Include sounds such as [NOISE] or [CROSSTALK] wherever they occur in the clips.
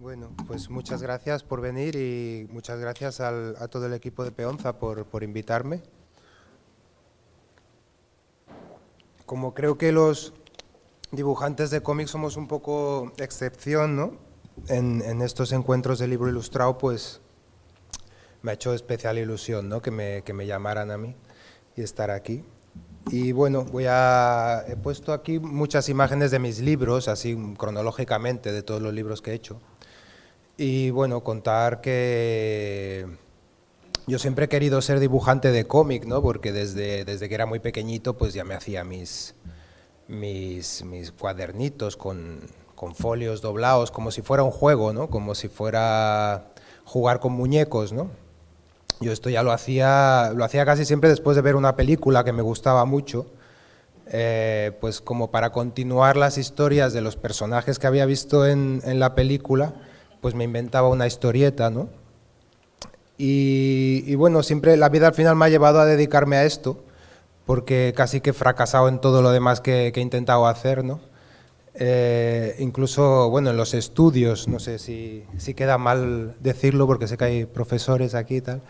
Bueno, pues muchas gracias por venir y muchas gracias a todo el equipo de Peonza por, invitarme. Como creo que los dibujantes de cómics somos un poco excepción, En, estos encuentros de libro ilustrado, pues me ha hecho especial ilusión, ¿no? Que me, que me llamaran a mí y estar aquí. Y bueno, voy a, he puesto aquí muchas imágenes de mis libros, así cronológicamente, de todos los libros que he hecho. Y bueno, contar que yo siempre he querido ser dibujante de cómic, ¿no? Porque desde, desde que era muy pequeñito, pues ya me hacía mis, mis, cuadernitos con, folios doblados, como si fuera un juego, ¿no? Como si fuera jugar con muñecos, ¿no? Yo esto ya lo hacía, lo hacía casi siempre después de ver una película que me gustaba mucho, eh, pues como para continuar las historias de los personajes que había visto en, en la película pues me inventaba una historieta, ¿no? Y, bueno, siempre la vida al final me ha llevado a dedicarme a esto, porque casi que he fracasado en todo lo demás que, he intentado hacer, eh, incluso, bueno, en los estudios, no sé si, si queda mal decirlo, porque sé que hay profesores aquí y tal,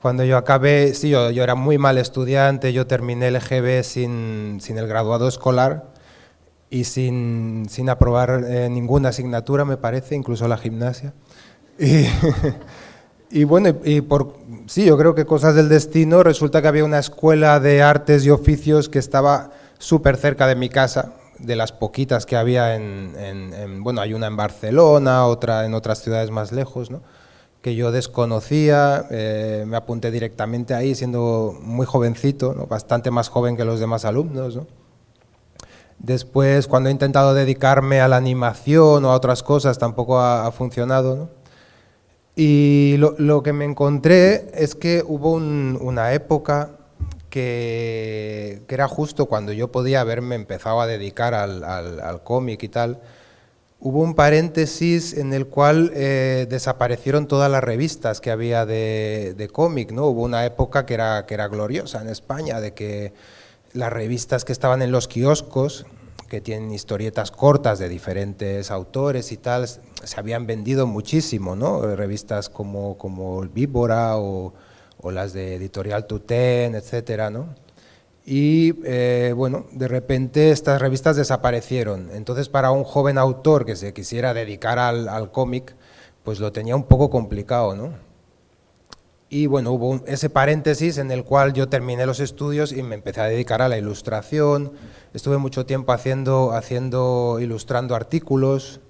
cuando yo acabé, sí, yo, era muy mal estudiante, yo terminé el EGB e sin, sin, el graduado escolar y sin, sin aprobar eh, ninguna asignatura, me parece, incluso la gimnasia. Y, [LAUGHS] y bueno, y por, sí, yo creo que cosas del destino, resulta que había una escuela de artes y oficios que estaba súper cerca de mi casa, de las poquitas que había en, bueno, hay una en Barcelona, otra en otras ciudades más lejos, ¿no? que yo desconocía, eh, me apunté directamente ahí siendo muy jovencito, ¿no? bastante más joven que los demás alumnos, ¿no? Después, cuando he intentado dedicarme a la animación o a otras cosas, tampoco ha, funcionado. Y lo, que me encontré es que hubo una época que, era justo cuando yo podía haberme empezado a dedicar al, cómic y tal. Hubo un paréntesis en el cual eh, desaparecieron todas las revistas que había de, de cómic, ¿no? Hubo una época que era, que era gloriosa en España, de que las revistas que estaban en los kioscos, que tienen historietas cortas de diferentes autores y tal, se habían vendido muchísimo, ¿no? Revistas como, como El Víbora o, las de Editorial Tutén, etcétera, ¿no? Y eh, bueno, de repente estas revistas desaparecieron. Entonces, para un joven autor que se quisiera dedicar al, al cómic, pues lo tenía un poco complicado, ¿no? Y bueno, hubo ese paréntesis en el cual yo terminé los estudios y me empecé a dedicar a la ilustración. Estuve mucho tiempo haciendo, haciendo ilustrando artículos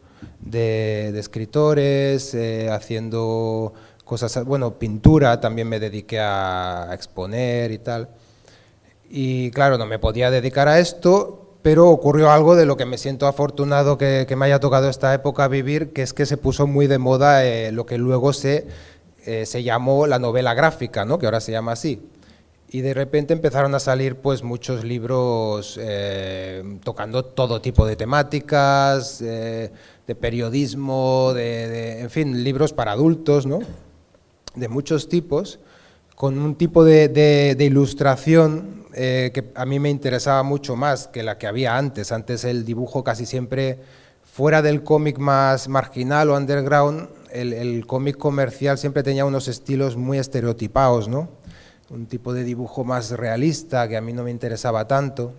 de, escritores, eh, haciendo cosas, bueno, pintura, también me dediqué a exponer y tal. Y claro, no me podía dedicar a esto, pero ocurrió algo de lo que me siento afortunado que, me haya tocado esta época vivir, que es que se puso muy de moda eh, lo que luego se eh, se llamó la novela gráfica, ¿no? que ahora se llama así. Y de repente empezaron a salir pues muchos libros eh, tocando todo tipo de temáticas, eh, de periodismo, de, en fin, libros para adultos, ¿no? de muchos tipos, con un tipo de ilustración que a mí me interesaba mucho más que la que había antes. Antes el dibujo casi siempre fuera del cómic más marginal o underground, el, cómic comercial siempre tenía unos estilos muy estereotipados, ¿no? Un tipo de dibujo más realista que a mí no me interesaba tanto.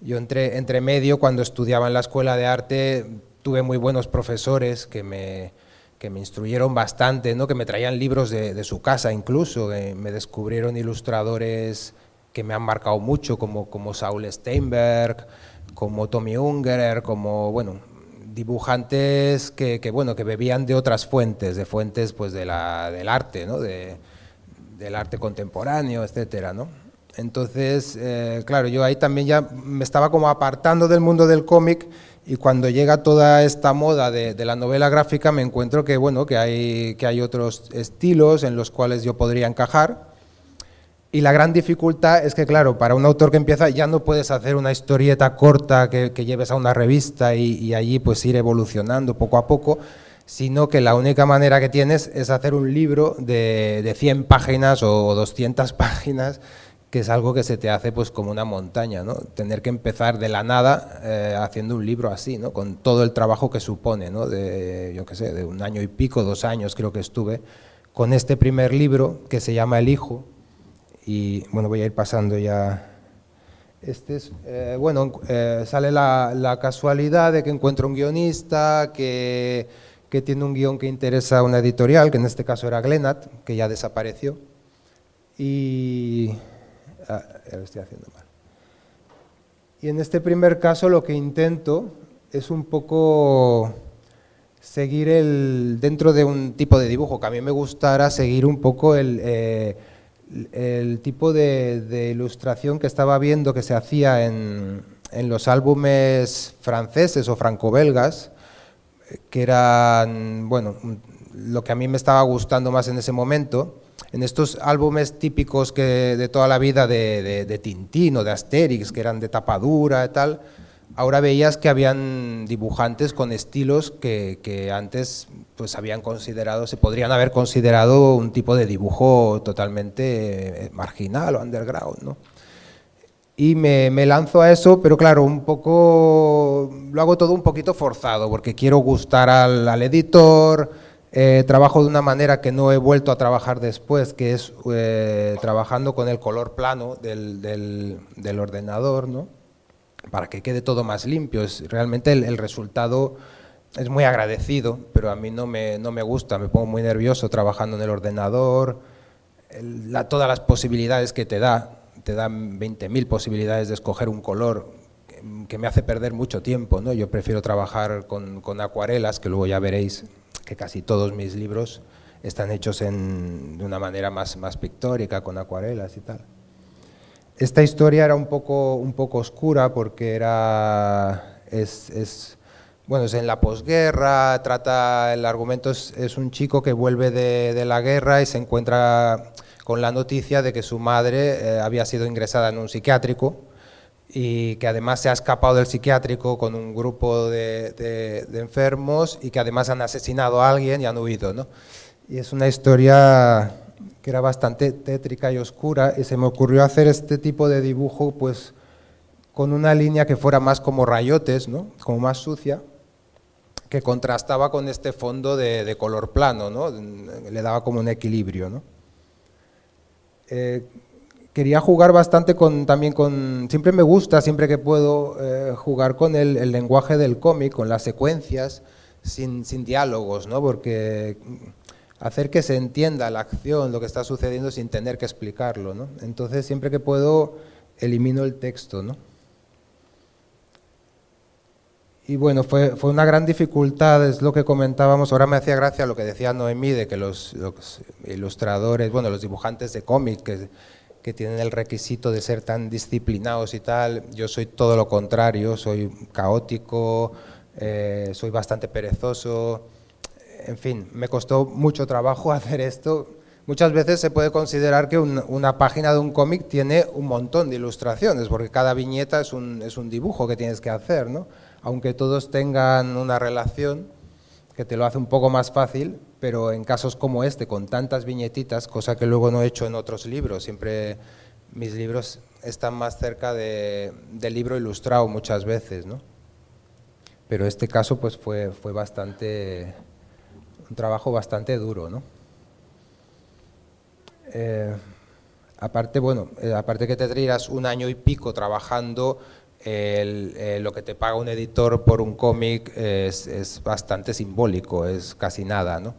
Yo entre, entre medio, cuando estudiaba en la escuela de arte, tuve muy buenos profesores que me, que me instruyeron bastante, ¿no? que me traían libros de, su casa incluso, eh, me descubrieron ilustradores que me han marcado mucho, como, como Saul Steinberg, como Tommy Ungerer, como, bueno, dibujantes que, bueno, que bebían de otras fuentes, de fuentes pues de la, del arte, ¿no? del arte contemporáneo, etcétera, ¿no? Entonces, eh, claro, yo ahí también ya me estaba como apartando del mundo del cómic y cuando llega toda esta moda de, de, la novela gráfica me encuentro que, bueno, que hay, que hay otros estilos en los cuales yo podría encajar y la gran dificultad es que, claro, para un autor que empieza ya no puedes hacer una historieta corta que, lleves a una revista y, allí pues ir evolucionando poco a poco, sino que la única manera que tienes es hacer un libro de, de 100 páginas o 200 [LAUGHS] páginas, que es algo que se te hace pues como una montaña, ¿no? Tener que empezar de la nada eh, haciendo un libro así, ¿no? Con todo el trabajo que supone, ¿no? De, yo qué sé, de un año y pico, dos años creo que estuve, con este primer libro que se llama El Hijo, y bueno, voy a ir pasando ya. Este es, eh, bueno, eh, sale la, casualidad de que encuentro un guionista, que, tiene un guión que interesa a una editorial, que en este caso era Glenat, que ya desapareció. Y. Ah, estoy haciendo Y en este primer caso lo que intento es un poco seguir el. dentro de un tipo de dibujo que a mí me gustara, seguir un poco el. Eh, el tipo de, ilustración que estaba viendo que se hacía en, los álbumes franceses o franco-belgas, que eran, bueno, lo que a mí me estaba gustando más en ese momento, en estos álbumes típicos que de toda la vida de, de, de Tintín o de Asterix, que eran de tapadura y tal, ahora veías que habían dibujantes con estilos que, antes pues, habían considerado, se podrían haber considerado un tipo de dibujo totalmente eh, marginal o underground, ¿no? Y me, lanzo a eso, pero claro, un poco, lo hago todo un poquito forzado, porque quiero gustar al, editor, eh, trabajo de una manera que no he vuelto a trabajar después, que es eh, trabajando con el color plano del, del ordenador, ¿no? para que quede todo más limpio. Es, realmente el, resultado es muy agradecido, pero a mí no me, no me gusta, me pongo muy nervioso trabajando en el ordenador, todas las posibilidades que te da, te dan 20.000 posibilidades de escoger un color que, me hace perder mucho tiempo. ¿no? Yo prefiero trabajar con, acuarelas, que luego ya veréis que casi todos mis libros están hechos en, de una manera más, más pictórica, con acuarelas y tal. Esta historia era un poco, un poco oscura porque era, es, bueno, es en la posguerra, trata, el argumento es, un chico que vuelve de, la guerra y se encuentra con la noticia de que su madre eh, había sido ingresada en un psiquiátrico y que además se ha escapado del psiquiátrico con un grupo de, de enfermos y que además han asesinado a alguien y han huido, ¿no? Y es una historia que era bastante tétrica y oscura, y se me ocurrió hacer este tipo de dibujo pues con una línea que fuera más como rayotes, ¿no? como más sucia, que contrastaba con este fondo de, color plano, ¿no? le daba como un equilibrio. ¿no? Eh, quería jugar bastante con, también con, siempre me gusta, siempre que puedo, eh, jugar con el, el lenguaje del cómic, con las secuencias, sin, sin diálogos, ¿no? porque hacer que se entienda la acción, lo que está sucediendo sin tener que explicarlo. ¿no? Entonces, siempre que puedo, elimino el texto. Y bueno, fue, una gran dificultad, es lo que comentábamos, ahora me hacía gracia lo que decía Noemí, de que los, ilustradores, bueno, los dibujantes de cómic que, tienen el requisito de ser tan disciplinados y tal, yo soy todo lo contrario, soy caótico, eh, soy bastante perezoso, en fin, me costó mucho trabajo [LAUGHS] hacer esto. Muchas veces se puede considerar que una página de un cómic tiene un montón de ilustraciones, porque cada viñeta es un, dibujo que tienes que hacer, ¿no? Aunque todos tengan una relación que te lo hace un poco más fácil, pero en casos como este, con tantas viñetitas, cosa que luego no he hecho en otros libros, siempre mis libros están más cerca del libro ilustrado muchas veces, ¿no? Pero este caso pues fue bastante un trabajo bastante duro, ¿no? Eh, aparte, bueno, eh, aparte que te tiras un año y pico trabajando, eh, lo que te paga un editor por un cómic es, bastante simbólico, es casi nada, ¿no?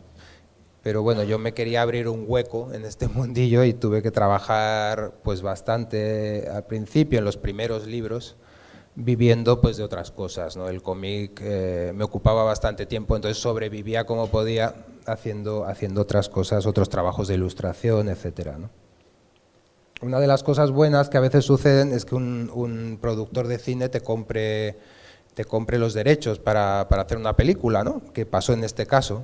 Pero bueno, yo me quería abrir un hueco en este [LAUGHS] mundillo y tuve que trabajar pues bastante al principio en los primeros libros viviendo pues de otras cosas. ¿no? El cómic eh, me ocupaba bastante tiempo, entonces sobrevivía como podía haciendo, otras cosas, otros trabajos de ilustración, etc. Una de las cosas buenas que a veces suceden es que un, productor de cine te compre, los derechos para, hacer una película, ¿no? que pasó en este caso.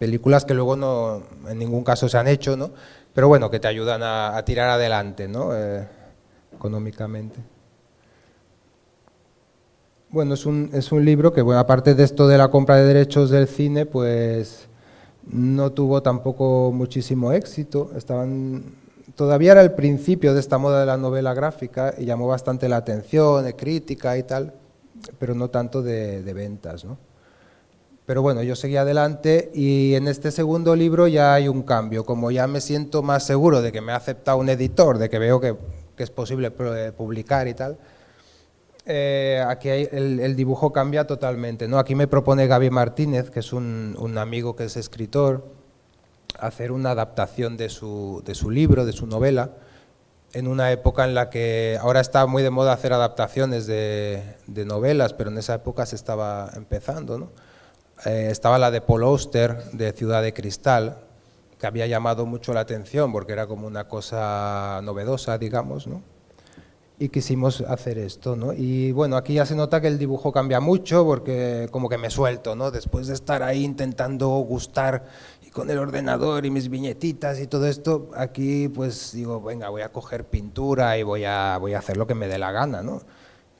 Películas que luego no, en ningún caso se han hecho, ¿no? pero bueno, que te ayudan a, tirar adelante ¿no? Eh, económicamente. Bueno, es un, es un libro que, aparte de esto de la compra de derechos del cine, pues no tuvo tampoco muchísimo éxito. Estaban, todavía era el principio de esta moda de la novela gráfica y llamó bastante la atención, de crítica y tal, pero no tanto de, ventas. ¿no? Pero bueno, yo seguí adelante y en este segundo libro ya hay un cambio. Como ya me siento más seguro de que me ha aceptado un editor, de que veo que, que es posible eh, publicar y tal, eh, aquí el, dibujo cambia totalmente. ¿no? Aquí me propone Gaby Martínez, que es un, amigo que es escritor, hacer una adaptación de su, libro, de su novela, en una época en la que ahora está muy de moda hacer adaptaciones de, novelas, pero en esa época se estaba empezando. Eh, estaba la de Paul Auster, de Ciudad de Cristal, que había llamado mucho la atención porque era como una cosa novedosa, digamos, ¿no? y quisimos hacer esto, ¿no? Y bueno, aquí ya se nota que el dibujo cambia mucho porque como que me suelto, ¿no? Después de estar ahí intentando gustar y con el ordenador y mis viñetitas y todo esto, aquí pues digo, venga, voy a coger pintura y voy a, voy a hacer lo que me dé la gana, ¿no?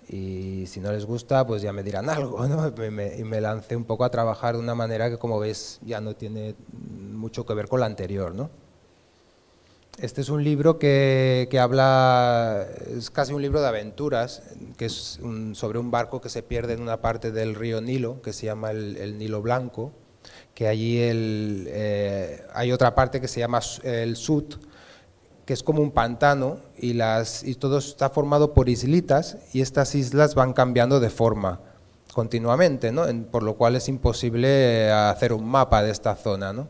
Y si no les gusta, pues ya me dirán algo, [LAUGHS] ¿no? y me lancé un poco a trabajar de una manera que, como ves, ya no tiene mucho que ver con la anterior, ¿no? Este es un libro que, habla, es casi un libro de aventuras, que es sobre un barco que se pierde en una parte del río Nilo, que se llama el, Nilo Blanco, que allí el, eh, hay otra parte que se llama el Sud, que es como un pantano y, las, y todo está formado por islitas y estas islas van cambiando de forma continuamente, por lo cual es imposible hacer un mapa de esta zona. ¿no?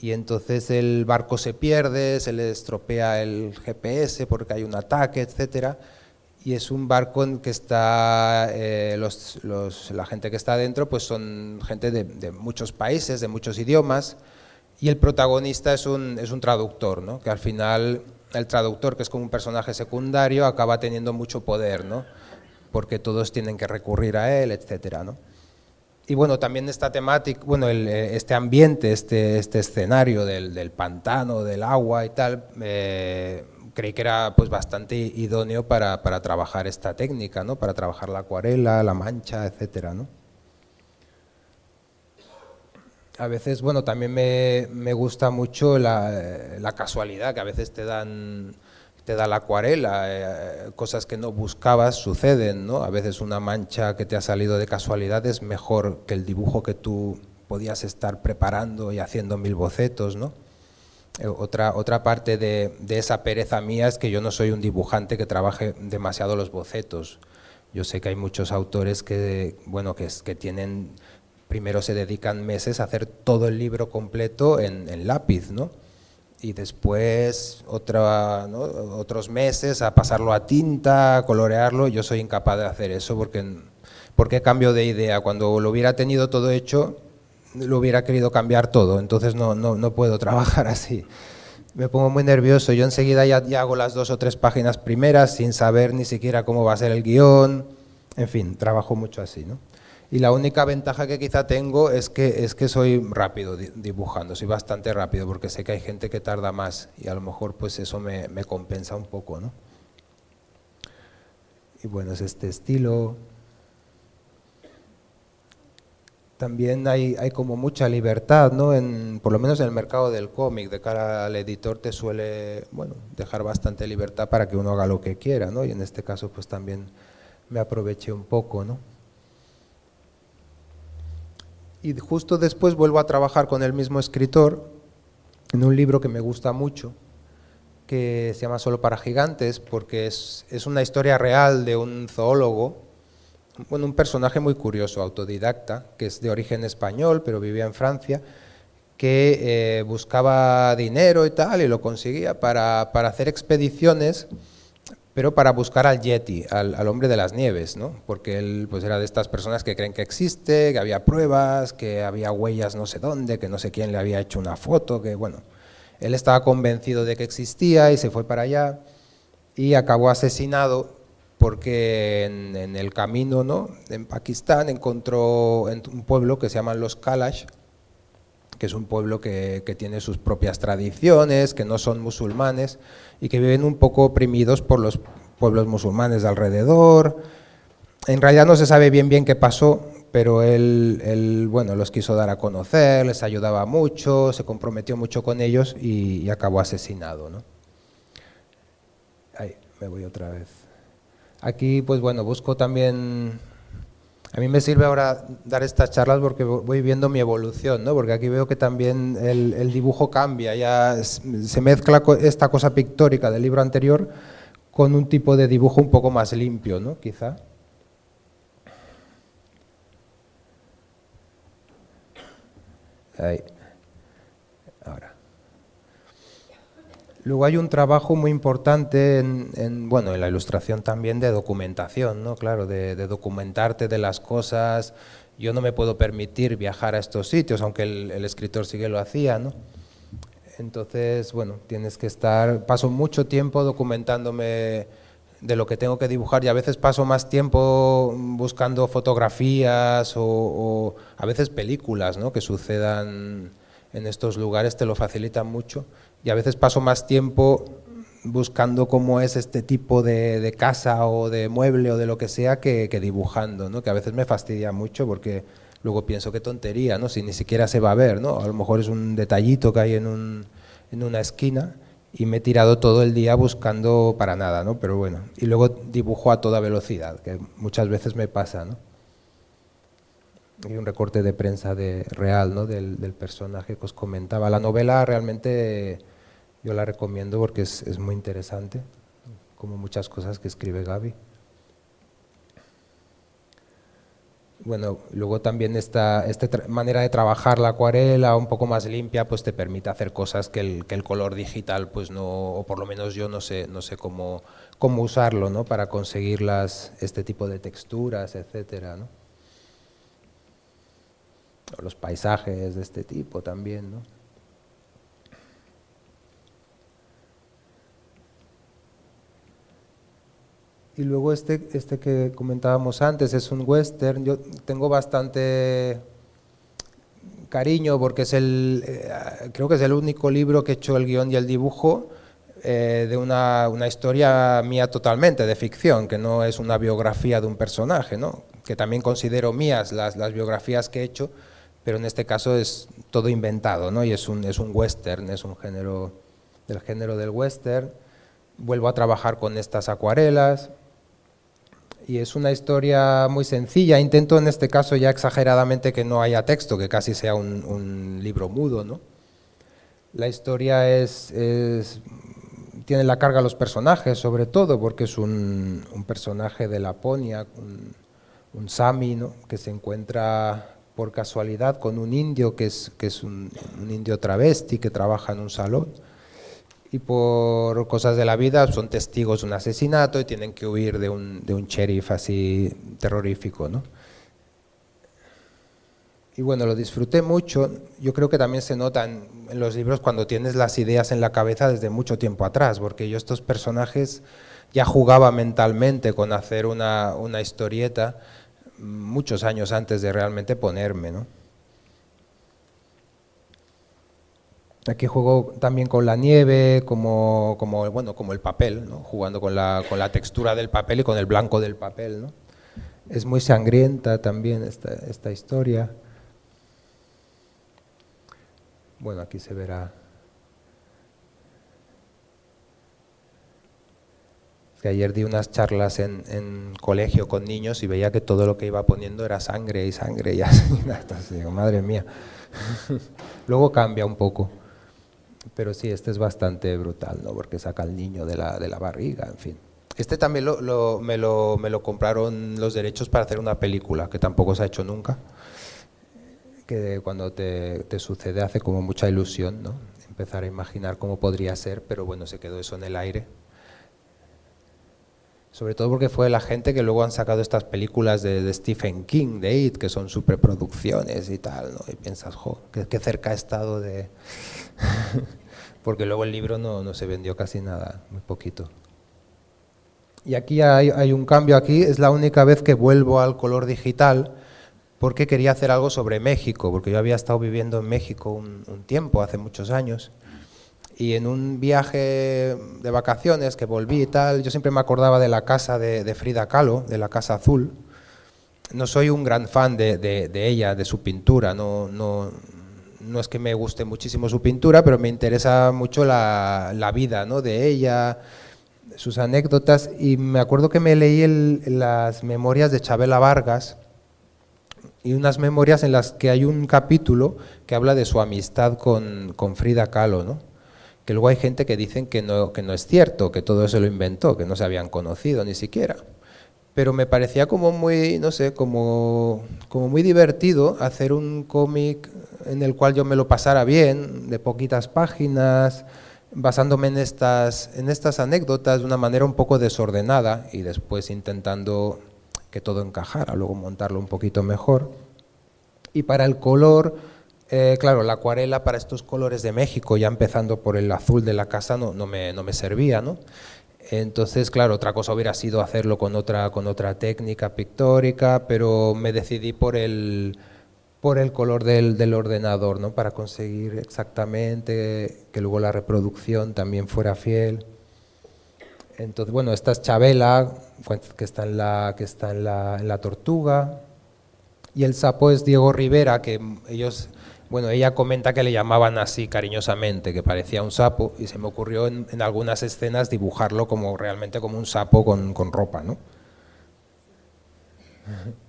y entonces el barco se pierde, se le estropea el GPS porque hay un ataque, etcétera, y es un barco en que está eh, la gente que está dentro, pues son gente de, muchos países, de muchos idiomas, y el protagonista es un, es un traductor, ¿no? que al final el traductor, que es como un personaje secundario, acaba teniendo mucho poder, ¿no? porque todos tienen que recurrir a él, etcétera, ¿no? y bueno, también esta temática, bueno, eh, este ambiente, este, este escenario del, pantano, del agua y tal, eh, creí que era pues bastante idóneo para, trabajar esta técnica, ¿no? Para trabajar la acuarela, la mancha, etcétera, A veces, bueno, también me, gusta mucho la, eh, la, casualidad que a veces te dan te da la acuarela, eh, cosas que no buscabas suceden, A veces una mancha que te ha salido de casualidad es mejor que el dibujo que tú podías estar preparando y haciendo mil bocetos, ¿no? Eh, otra, otra parte de, esa pereza mía es que yo no soy un dibujante que trabaje demasiado los bocetos. Yo sé que hay muchos autores que, bueno, que, tienen, primero se dedican meses a hacer todo el libro completo en, en lápiz, ¿no? y después otra, otros meses a pasarlo a tinta, a colorearlo. Yo soy incapaz de hacer eso porque, porque cambio de idea. Cuando lo hubiera tenido todo hecho, lo hubiera querido cambiar todo, entonces no, no, puedo trabajar [LAUGHS] así. Me pongo muy nervioso, yo enseguida ya, ya hago las dos o tres páginas primeras sin saber ni siquiera cómo va a ser el guión, en fin, trabajo mucho así, ¿no? y la única ventaja que quizá tengo es que, es que soy rápido dibujando, soy bastante rápido porque sé que hay gente que tarda más y a lo mejor pues eso me, compensa un poco. ¿no? Y bueno, es este estilo. También hay, hay como mucha libertad, ¿no? En, por lo menos en el mercado del cómic, de cara al editor te suele bueno, dejar bastante libertad para que uno haga lo que quiera, ¿no? y en este caso pues también me aproveché un poco. ¿no? y justo después vuelvo a trabajar con el mismo escritor en un libro que me gusta mucho, que se llama Solo para Gigantes, porque es, una historia real de un zoólogo, bueno, un personaje muy curioso, autodidacta, que es de origen español, pero vivía en Francia, que eh, buscaba dinero y tal, y lo conseguía para, para hacer expediciones pero para buscar al Yeti, al, hombre de las nieves, ¿no? porque él pues, era de estas personas que creen que existe, que había pruebas, que había huellas no sé dónde, que no sé quién le había hecho una foto, que bueno, él estaba convencido de que existía y se fue para allá y acabó asesinado porque en, el camino ¿no? en Pakistán encontró en un pueblo que se llaman los Kalash, que es un pueblo que, tiene sus propias tradiciones, que no son musulmanes y que viven un poco oprimidos por los pueblos musulmanes de alrededor. En realidad no se sabe bien bien qué pasó, pero él, bueno, los quiso dar a conocer, les ayudaba mucho, se comprometió mucho con ellos y, acabó asesinado. Ahí, me voy otra vez. Aquí, pues bueno, busco también a mí me sirve ahora dar estas charlas porque voy viendo mi evolución, ¿no? porque aquí veo que también el, dibujo cambia, ya se mezcla esta cosa pictórica del libro anterior con un tipo de dibujo un poco más limpio, ¿no? quizá. Ahí. Luego hay un trabajo muy importante en, bueno, en la ilustración también de documentación, ¿no? Claro, de, documentarte de las cosas. Yo no me puedo permitir viajar a estos sitios, aunque el, escritor sigue lo hacía, ¿no? Entonces, bueno, tienes que estar... Paso mucho tiempo documentándome de lo que tengo que dibujar y a veces paso más tiempo buscando fotografías o, o a veces películas, ¿no? Que sucedan en estos lugares, te lo facilitan mucho y a veces paso más tiempo buscando cómo es este tipo de, casa o de mueble o de lo que sea que, dibujando, ¿no? que a veces me fastidia mucho porque luego pienso qué tontería, ¿no? si ni siquiera se va a ver, ¿no? a lo mejor es un detallito que hay en, un, en una esquina y me he tirado todo el día buscando para nada, ¿no? pero bueno, y luego dibujo a toda velocidad, que muchas veces me pasa. ¿no? Hay un recorte de prensa de, real ¿no? del personaje que os comentaba. La novela realmente yo la recomiendo porque es, es muy interesante, como muchas cosas que escribe Gaby. bueno, luego también esta, esta, manera de trabajar la acuarela un poco más limpia, pues te permite hacer cosas que el, que el color digital, pues no, o por lo menos yo no sé, no sé cómo, cómo usarlo, ¿no? Para conseguir este tipo de texturas, etcétera, ¿no? Los paisajes de este tipo también, ¿no? Y luego este, este que comentábamos antes es un western. Yo tengo bastante cariño porque es el, eh, creo que es el único libro que he hecho el guión y el dibujo eh, de una, una, historia mía totalmente, de ficción, que no es una biografía de un personaje, ¿no? que también considero mías las, las biografías que he hecho, pero en este caso es todo inventado ¿no? y es un, es un western, es un género del género del western. Vuelvo a trabajar con estas acuarelas y es una historia muy sencilla. Intento en este caso ya exageradamente que no haya texto, que casi sea un, libro mudo. ¿no? La historia es, tiene la carga a los personajes, sobre todo, porque es un, personaje de Laponia, un, Sami, que se encuentra por casualidad con un indio que es, un indio travesti que trabaja en un salón y por cosas de la vida son testigos de un asesinato y tienen que huir de un, sheriff así terrorífico, ¿no? Y bueno, lo disfruté mucho. Yo creo que también se nota en, los libros cuando tienes las ideas en la cabeza desde mucho tiempo atrás, porque yo estos personajes ya jugaba mentalmente con hacer una, una historieta muchos años antes de realmente ponerme, ¿no? Aquí juego también con la nieve, como, bueno, como el papel, jugando con la, textura del papel y con el blanco del papel. Es muy sangrienta también esta, historia. Bueno, aquí se verá. que ayer di unas charlas en, colegio con niños y veía que todo lo que iba poniendo era sangre y sangre y así. [LAUGHS] madre mía. [LAUGHS] Luego cambia un poco. Pero sí, este es bastante brutal, ¿no? Porque saca al niño de la, de la barriga, en fin. Este también lo, lo, me, lo, me, lo, compraron los derechos para hacer una película, que tampoco se ha hecho nunca, que cuando te, te, sucede hace como mucha ilusión, ¿no? Empezar a imaginar cómo podría ser, pero bueno, se quedó eso en el aire sobre todo porque fue la gente que luego han sacado estas películas de, Stephen King, de It, que son superproducciones y tal, ¿no? Y piensas, jo, qué, cerca ha estado de... [LAUGHS] porque luego el libro no, no, se vendió casi nada, muy poquito. Y aquí hay, un cambio, aquí es la única vez que vuelvo al color digital, porque quería hacer algo sobre México, porque yo había estado viviendo en México un tiempo, hace muchos años, y en un viaje de vacaciones que volví y tal, yo siempre me acordaba de la casa de, Frida Kahlo, de la Casa Azul. No soy un gran fan de, ella, de su pintura, no, no, no, es que me guste muchísimo su pintura, pero me interesa mucho la, vida ¿no? de ella, sus anécdotas. Y me acuerdo que me leí las memorias de Chabela Vargas, y unas memorias en las que hay un capítulo que habla de su amistad con, con Frida Kahlo, ¿no? que luego hay gente que dicen que no, que no es cierto, que todo eso lo inventó, que no se habían conocido ni siquiera. Pero me parecía como muy, no sé, como, como muy divertido hacer un cómic en el cual yo me lo pasara bien, de poquitas páginas, basándome en estas, en estas anécdotas de una manera un poco desordenada y después intentando que todo encajara, luego montarlo un poquito mejor. Y para el color eh, claro, la acuarela para estos colores de México, ya empezando por el azul de la casa, no, no, me, no servía, Entonces, claro, otra cosa hubiera sido hacerlo con otra, con otra técnica pictórica, pero me decidí por el, por el color del, ordenador, Para conseguir exactamente que luego la reproducción también fuera fiel. Entonces, bueno, esta es Chabela, que está la, que está en la, en la tortuga. Y el sapo es Diego Rivera, que ellos bueno, ella comenta que le llamaban así cariñosamente, que parecía un sapo, y se me ocurrió en, algunas escenas dibujarlo como realmente como un sapo con, ropa, ¿no? [LAUGHS]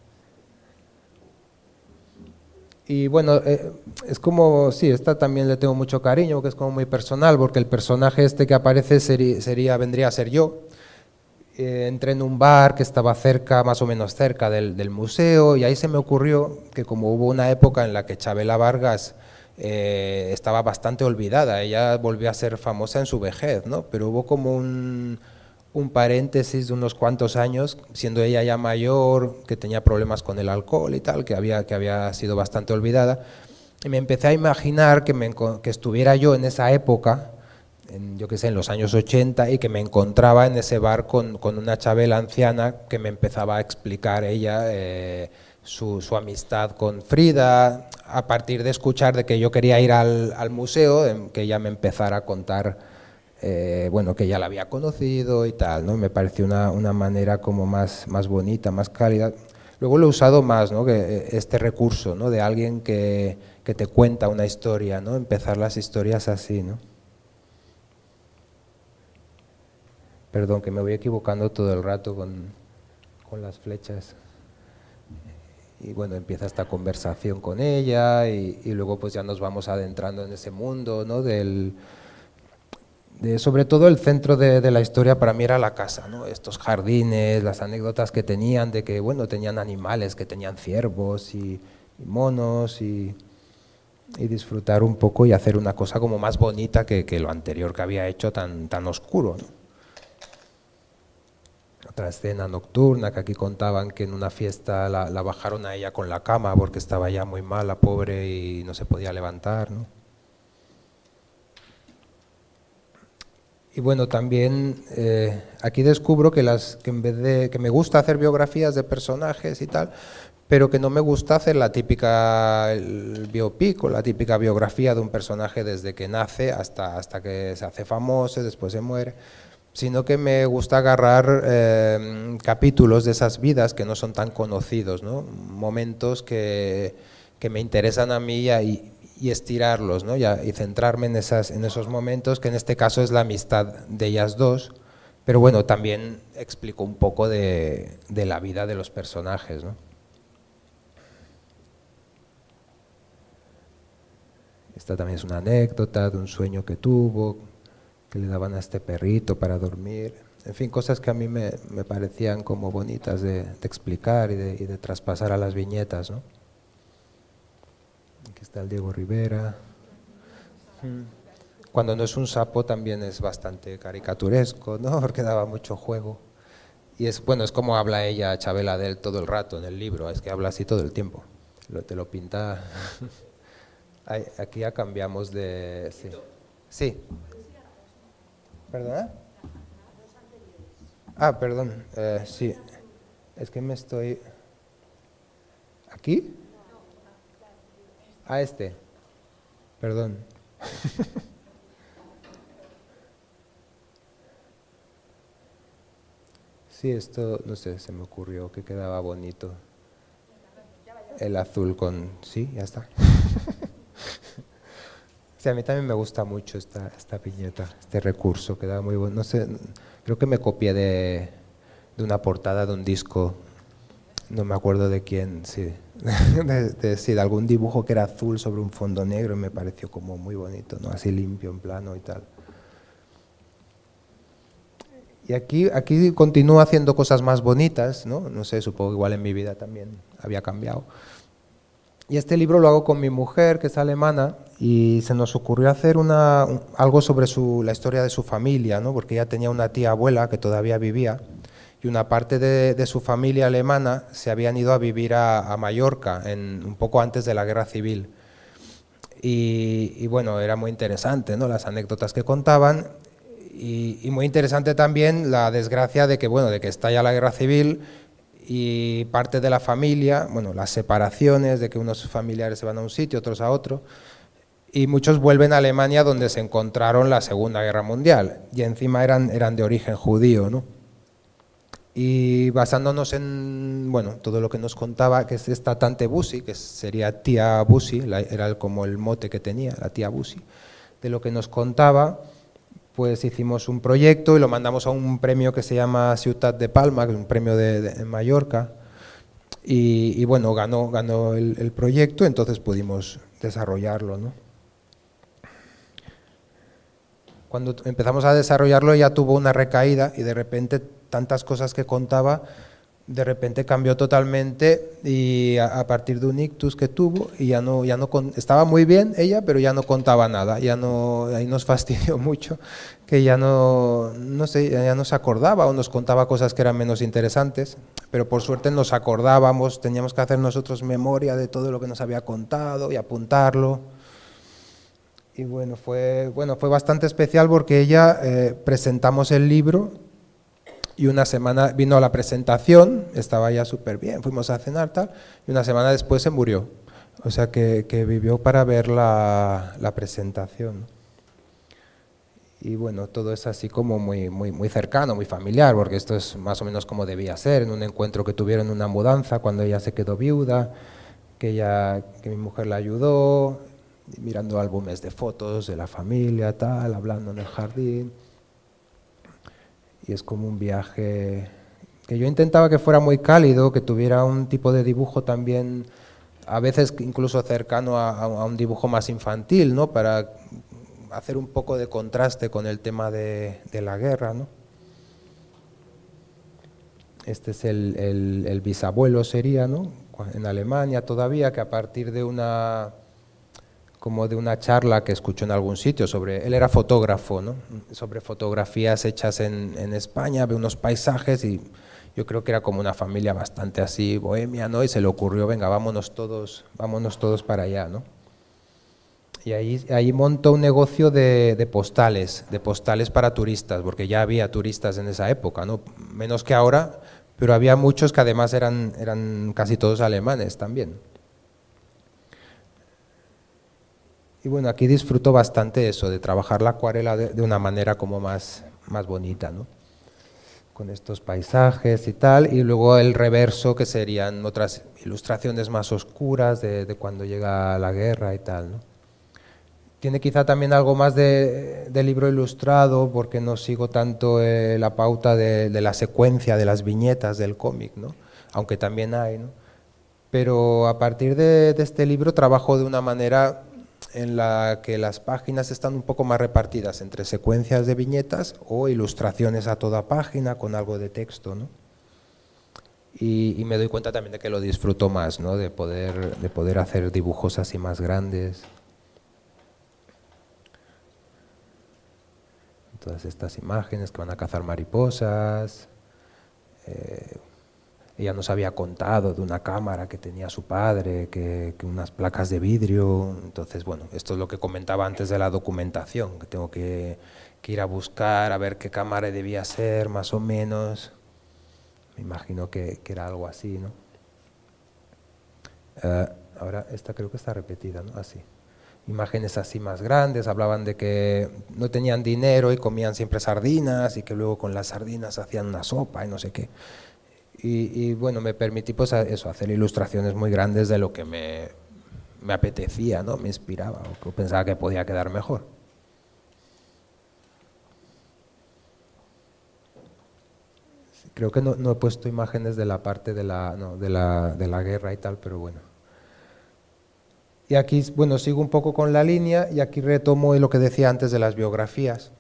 Y bueno, eh, es como, sí, esta también le tengo mucho cariño, que es como muy personal, porque el personaje este que aparece sería vendría a ser yo, eh, entré en un bar que estaba cerca, más o menos cerca del, museo, y ahí se me ocurrió que como hubo una época en la que Chabela Vargas eh, estaba bastante olvidada, ella volvió a ser famosa en su vejez, ¿no? pero hubo como un, paréntesis de unos cuantos años, siendo ella ya mayor, que tenía problemas con el alcohol y tal, que había, que había sido bastante olvidada, y me empecé a imaginar que estuviera yo en esa época, yo que sé, en los años 80 y que me encontraba en ese bar con, una chabela anciana que me empezaba a explicar ella eh, su, amistad con Frida, a partir de escuchar de que yo quería ir al, museo, que ella me empezara a contar, eh, bueno, que ya la había conocido y tal, ¿no? me pareció una, manera como más, bonita, más cálida. Luego lo he usado más, ¿no? Que eh, este recurso, ¿no? De alguien que, te cuenta una historia, ¿no? Empezar las historias así, ¿no? Perdón, que me voy equivocando todo el rato con, las flechas. Y bueno, empieza esta conversación con ella y, luego pues ya nos vamos adentrando en ese mundo, ¿no? Del, sobre todo el centro de, la historia para mí era la casa, ¿no? estos jardines, las anécdotas que tenían de que bueno, tenían animales, que tenían ciervos y, monos y, disfrutar un poco y hacer una cosa como más bonita que, lo anterior que había hecho tan, tan oscuro. ¿no? otra escena nocturna, que aquí contaban que en una fiesta la, bajaron a ella con la cama porque estaba ya muy mala, pobre, y no se podía levantar. Y bueno, también eh, aquí descubro que, las, que en vez de que me gusta hacer biografías de personajes y tal, pero que no me gusta hacer la típica biopic o la típica biografía de un personaje desde que nace hasta, hasta que se hace famoso, después se muere sino que me gusta agarrar eh, capítulos de esas vidas que no son tan conocidos, ¿no? momentos que, me interesan a mí y, estirarlos ¿no? y, y, centrarme en, esas, en esos momentos, que en este caso es la amistad de ellas dos, pero bueno, también explico un poco de, la vida de los personajes. Esta también es una anécdota de un sueño que tuvo, le daban a este perrito para dormir, en fin, cosas que a mí me, me parecían como bonitas de, explicar y de, de, traspasar a las viñetas. ¿no? Aquí está el Diego Rivera. Mm. Cuando no es un sapo también es bastante caricaturesco, ¿no? [LAUGHS] porque daba mucho juego. Y es bueno, es como habla ella, Chabela, de él todo el rato en el libro, es que habla así todo el tiempo. te lo pinta. [LAUGHS] Aquí ya cambiamos de. Sí. sí. ¿Perdona? Ah, perdón. Eh, sí. Es que me estoy... ¿Aquí? A este. Perdón. [LAUGHS] sí, esto, no sé, se me ocurrió que quedaba bonito. El azul con... Sí, ya está. [LAUGHS] a mí también me gusta mucho esta, esta este recurso, queda muy bueno. sé, creo que me copié de, una portada de un disco, no me acuerdo de quién, sí, [LAUGHS] de, de, algún dibujo que era azul sobre un fondo negro y me pareció como muy bonito, ¿no? así limpio, en plano y tal. Y aquí, aquí continúo haciendo cosas más bonitas, ¿no? No sé, supongo igual en mi vida también había cambiado. Y este libro lo hago con mi mujer, que es alemana, y se nos ocurrió hacer algo sobre la historia de su familia, porque ella tenía una tía abuela que todavía vivía y una parte de, su familia alemana se habían ido a vivir a, Mallorca un poco antes de la guerra civil. Y, bueno, era muy interesante ¿no? las anécdotas que contaban y, muy interesante también la desgracia de que, bueno, de que estalla la guerra civil y parte de la familia, bueno, las separaciones, de que unos familiares se van a un sitio, otros a otro y muchos vuelven a Alemania donde se encontraron la Segunda Guerra Mundial y encima eran, eran de origen judío. ¿no? Y basándonos en bueno, todo lo que nos contaba, que es esta Tante Busi, que sería tía Busi, era como el mote que tenía, la tía Busi, de lo que nos contaba, pues hicimos un proyecto y lo mandamos a un premio que se llama Ciudad de Palma, que es un premio de, Mallorca, y, bueno, ganó, ganó el, el, proyecto, entonces pudimos desarrollarlo. ¿no? cuando empezamos a desarrollarlo ya tuvo una recaída y de repente tantas cosas que contaba, de repente cambió totalmente y a, partir de un ictus que tuvo y ya no, ya no estaba muy bien ella, pero ya no contaba nada, ya no, ahí nos [LAUGHS] fastidió mucho, que ya no, no ya no se acordaba o nos contaba cosas que eran menos interesantes, pero por suerte nos acordábamos, teníamos que hacer nosotros memoria de todo lo que nos había contado y apuntarlo. Y bueno, fue, bueno, fue bastante especial porque ella eh, presentamos el libro y una semana vino a la presentación, estaba ya súper bien, fuimos a cenar tal, y una semana después se murió. O sea que, vivió para ver la, presentación. Y bueno, todo es así como muy, muy, muy cercano, muy familiar, porque esto es más o menos como debía ser, en un encuentro que tuvieron una mudanza cuando ella se quedó viuda, que, que mi mujer la ayudó, mirando álbumes de fotos de la familia, tal, hablando en el jardín. Y es como un viaje que yo intentaba que fuera muy cálido, que tuviera un tipo de dibujo también, a veces incluso cercano a, un dibujo más infantil, ¿no? Para hacer un poco de contraste con el tema de, la guerra, ¿no? Este es el, el bisabuelo sería, ¿no? En Alemania todavía, que a partir de una como de una charla que escuchó en algún sitio sobre, él era fotógrafo, ¿no? sobre fotografías hechas en, España, ve unos paisajes y yo creo que era como una familia bastante así bohemia, ¿no? Y se le ocurrió, venga, vámonos todos, vámonos todos para allá, ¿no? Y ahí, ahí montó un negocio de, de postales, de postales para turistas, porque ya había turistas en esa época, ¿no? Menos que ahora, pero había muchos que además eran, eran casi todos alemanes también. Y bueno, aquí disfruto bastante eso, de trabajar la acuarela de, una manera como más, más bonita, ¿no? con estos paisajes y tal, y luego el reverso, que serían otras ilustraciones más oscuras de, cuando llega la guerra y tal. ¿no? Tiene quizá también algo más de, libro ilustrado, porque no sigo tanto eh, la pauta de, de, la secuencia de las viñetas del cómic, ¿no? aunque también hay. ¿no? Pero a partir de, este libro trabajo de una manera en la que las páginas están un poco más repartidas entre secuencias de viñetas o ilustraciones a toda página con algo de texto. Y, me doy cuenta también de que lo disfruto más, ¿no? de, poder, de poder hacer dibujos así más grandes. Todas estas imágenes que van a cazar mariposas. Eh, ella nos había contado de una cámara que tenía su padre, que, unas placas de vidrio. Entonces, bueno, esto es lo que comentaba antes de la documentación, que tengo que, ir a buscar, a ver qué cámara debía ser, más o menos. Me imagino que, era algo así, ¿no? Eh, ahora, esta creo que está repetida, ¿no? Así. Imágenes así más grandes, hablaban de que no tenían dinero y comían siempre sardinas y que luego con las sardinas hacían una sopa y no sé qué. Y, bueno, me permití pues eso, hacer ilustraciones muy grandes de lo que me, apetecía, ¿no? me inspiraba o pensaba que podía quedar mejor. Creo que no, he puesto imágenes de la parte de la, de, la, de la guerra y tal, pero bueno. Y aquí, bueno, sigo un poco con la línea y aquí retomo lo que decía antes de las biografías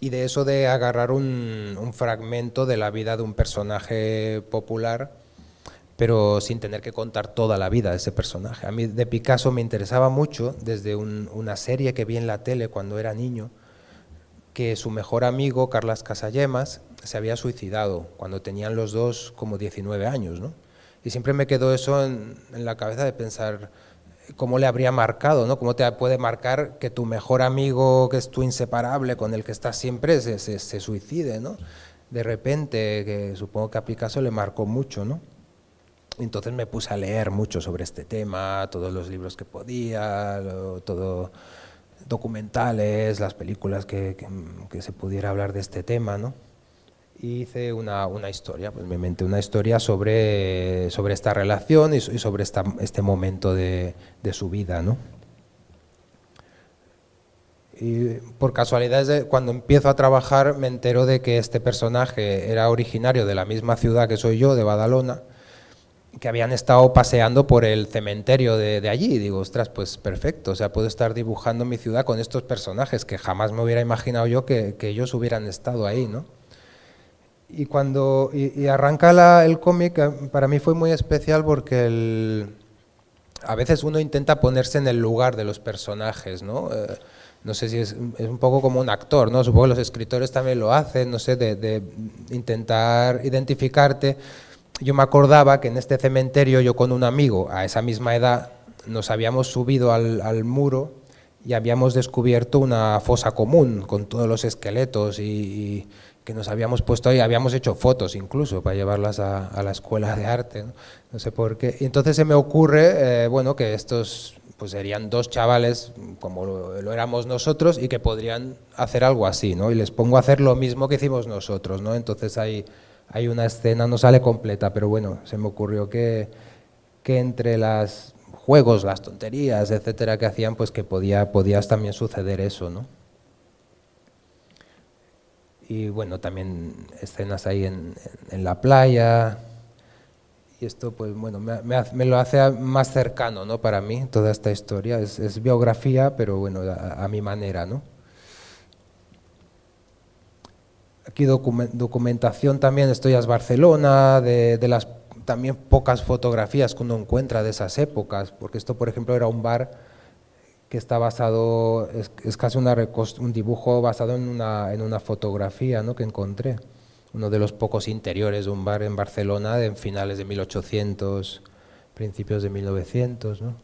y de eso de agarrar un, fragmento de la vida de un personaje popular, pero sin tener que contar toda la vida de ese personaje. A mí de Picasso me interesaba mucho desde una serie que vi en la tele cuando era niño, que su mejor amigo, Carlas Casallemas, se había suicidado cuando tenían los dos como 19 años. ¿no? Y siempre me quedó eso en la cabeza de pensar cómo le habría marcado, ¿no? Cómo te puede marcar que tu mejor amigo, que es tu inseparable, con el que estás siempre, se, se, suicide, ¿no? De repente, que supongo que a Picasso le marcó mucho, ¿no? Entonces me puse a leer mucho sobre este tema, todos los libros que podía, todo documentales, las películas que se pudiera hablar de este tema, ¿no? y hice una, historia, pues me inventé una historia sobre, sobre esta relación y, sobre este momento de, su vida, ¿no? Y por casualidad, cuando empiezo a trabajar, me entero de que este personaje era originario de la misma ciudad que soy yo, de Badalona, que habían estado paseando por el cementerio de, allí. Y digo, ostras, pues perfecto, o sea, puedo estar dibujando mi ciudad con estos personajes que jamás me hubiera imaginado yo que ellos hubieran estado ahí, ¿no? Y cuando y, arranca el cómic, eh, para mí fue muy especial porque el, a veces uno intenta ponerse en el lugar de los personajes, ¿no? Eh, no sé si es, es, un poco como un actor, ¿no? Supongo que los escritores también lo hacen, no sé, de, intentar identificarte. Yo me acordaba que en este cementerio yo con un amigo a esa misma edad nos habíamos subido al, muro y habíamos descubierto una fosa común con todos los esqueletos y que nos habíamos puesto ahí, habíamos hecho fotos incluso para llevarlas a, la escuela de arte, ¿no? sé por qué. Y entonces se me ocurre, eh, bueno, que estos pues serían dos chavales como lo, éramos nosotros y que podrían hacer algo así, ¿no? Y les pongo a hacer lo mismo que hicimos nosotros, ¿no? Entonces hay, hay una escena, no sale completa, pero bueno, se me ocurrió que, que entre los juegos, las tonterías, etcétera, que hacían, pues que podía, podías también suceder eso, ¿no? y bueno, también escenas ahí en, la playa. Y esto, pues bueno, me, lo hace más cercano, Para mí, toda esta historia. Es, biografía, pero bueno, a, mi manera, Aquí documentación también, estoy a Barcelona, de, de, las también pocas fotografías que uno encuentra de esas épocas, porque esto, por ejemplo, era un bar que está basado, es, es casi una un dibujo basado en una, en una fotografía ¿no? que encontré, uno de los pocos interiores de un bar en Barcelona en finales de 1800, principios de 1900. ¿no?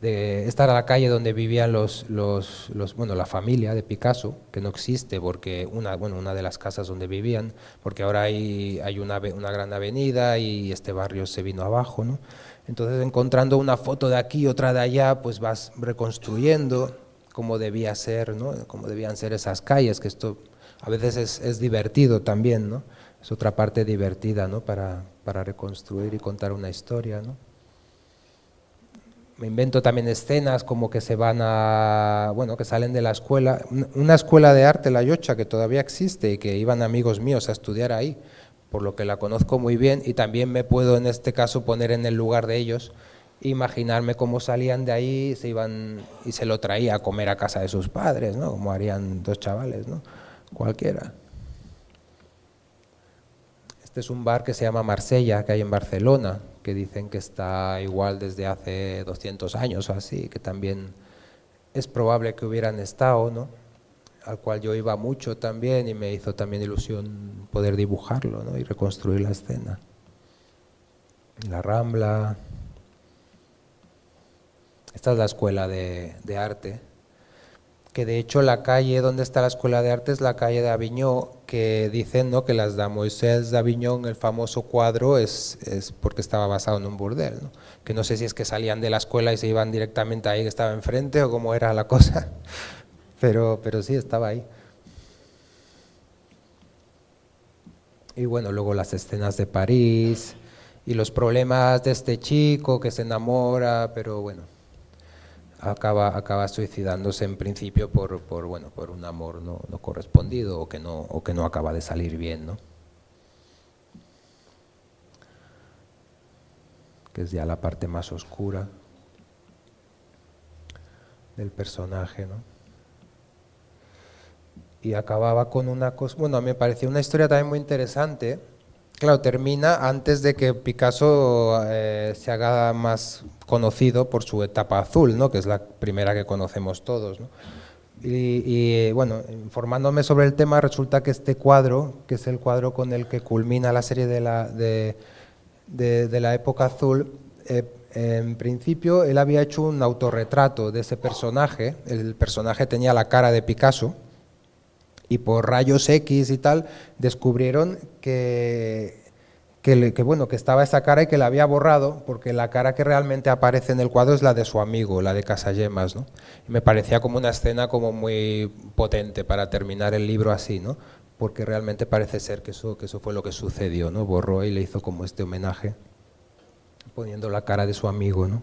De, esta era la calle donde vivían los, los, los, bueno, la familia de Picasso, que no existe porque una, bueno, una de las casas donde vivían, porque ahora hay, hay una, una gran avenida y este barrio se vino abajo, ¿no? Entonces, encontrando una foto de aquí, otra de allá, pues vas reconstruyendo cómo debía ser, ¿no? debían ser esas calles, que esto a veces es, divertido también, ¿no? es otra parte divertida ¿no? para, para reconstruir y contar una historia. ¿no? Me invento también escenas como que se van a, bueno, que salen de la escuela, una escuela de arte, la Yocha, que todavía existe y que iban amigos míos a estudiar ahí por lo que la conozco muy bien y también me puedo en este caso poner en el lugar de ellos, imaginarme cómo salían de ahí, se iban y se lo traía a comer a casa de sus padres, ¿no? Como harían dos chavales, ¿no? Cualquiera. Este es un bar que se llama Marsella, que hay en Barcelona, que dicen que está igual desde hace 200 años o así, que también es probable que hubieran estado, ¿no? al cual yo iba mucho también y me hizo también ilusión poder dibujarlo y reconstruir la escena. La Rambla. Esta es la escuela de, arte, que de hecho la calle donde está la escuela de arte es la calle de Aviñón, que dicen ¿no? que las de Moisés de Aviñón, el famoso cuadro, es, porque estaba basado en un burdel, que no sé si es que salían de la escuela y se iban directamente ahí que estaba enfrente o cómo era la cosa pero, pero sí estaba ahí. Y bueno, luego las escenas de París y los problemas de este chico que se enamora, pero bueno, acaba, acaba suicidándose en principio por, por, bueno, por un amor no, correspondido o que no, o que no acaba de salir bien, ¿no? que es ya la parte más oscura del personaje, ¿no? y acababa con una cosa, bueno, me pareció una historia también muy interesante. Claro, termina antes de que Picasso eh, se haga más conocido por su etapa azul, ¿no? que es la primera que conocemos todos. Y, bueno, informándome sobre el tema, resulta que este cuadro, que es el cuadro con el que culmina la serie de la, de, la época azul, eh, en principio él había hecho un autorretrato de ese personaje, el personaje tenía la cara de Picasso, y por rayos X y tal, descubrieron que, bueno, que estaba esa cara y que la había borrado, porque la cara que realmente aparece en el cuadro es la de su amigo, la de Casallemas, ¿no? Y me parecía como una escena como muy potente para terminar el libro así, ¿no? Porque realmente parece ser que eso, que eso fue lo que sucedió, ¿no? Borró y le hizo como este homenaje, poniendo la cara de su amigo, ¿no?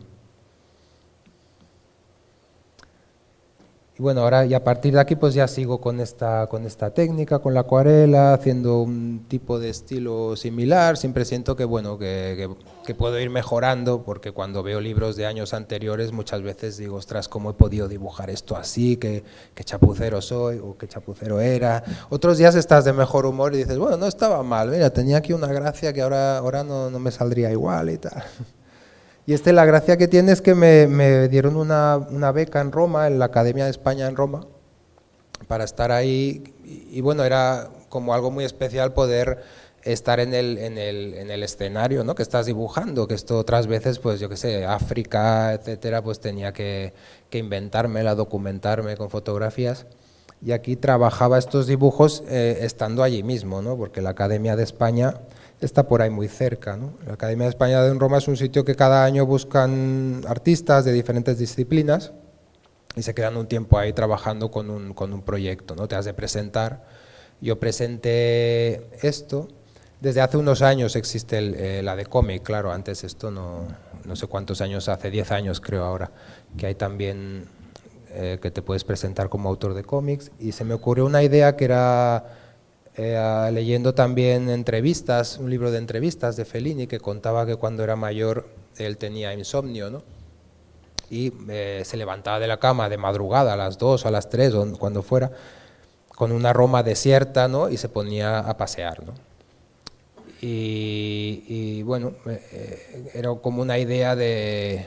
bueno, ahora y a partir de aquí pues ya sigo con esta, con esta técnica, con la acuarela, haciendo un tipo de estilo similar. Siempre siento que, bueno, que, puedo ir mejorando porque cuando veo libros de años anteriores muchas veces digo, ostras, ¿cómo he podido dibujar esto así? ¿Qué, chapucero soy? ¿O qué chapucero era? Otros días estás de mejor humor y dices, bueno, no estaba mal, mira, tenía aquí una gracia que ahora, ahora no, no me saldría igual y tal. Y este, la gracia que tiene es que me, dieron una, beca en Roma, en la Academia de España en Roma, para estar ahí. Y, bueno, era como algo muy especial poder estar en el, en el, escenario ¿no? que estás dibujando, que esto otras veces, pues yo qué sé, África, etcétera, pues tenía que, que inventármela, documentarme con fotografías y aquí trabajaba estos dibujos eh, estando allí mismo, ¿no? porque la Academia de España está por ahí muy cerca. La Academia de España en Roma es un sitio que cada año buscan artistas de diferentes disciplinas y se quedan un tiempo ahí trabajando con un, proyecto. ¿no? Te has de presentar. Yo presenté esto. Desde hace unos años existe eh, la de cómic, claro, antes esto no, no sé cuántos años, hace 10 años creo ahora, que hay también eh, que te puedes presentar como autor de cómics. Y se me ocurrió una idea que era eh, leyendo también entrevistas, un libro de entrevistas de Fellini que contaba que cuando era mayor él tenía insomnio, ¿no? Y eh, se levantaba de la cama de madrugada a las 2, a las 3, cuando fuera, con una Roma desierta, ¿no? Y se ponía a pasear, Y, bueno, eh, era como una idea de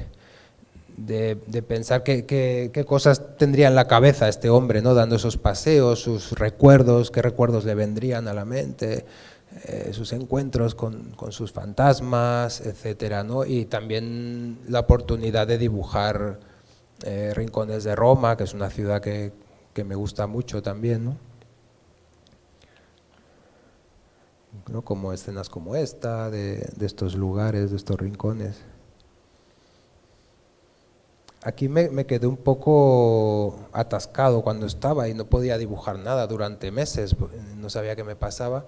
de, pensar qué, cosas tendría en la cabeza este hombre, ¿no? dando esos paseos, sus recuerdos, qué recuerdos le vendrían a la mente, eh, sus encuentros con, sus fantasmas, etcétera, ¿no? y también la oportunidad de dibujar eh, rincones de Roma, que es una ciudad que, me gusta mucho también. ¿no? como escenas como esta, de estos lugares, de estos rincones aquí me, quedé un poco atascado cuando estaba y no podía dibujar nada durante meses, no sabía qué me pasaba,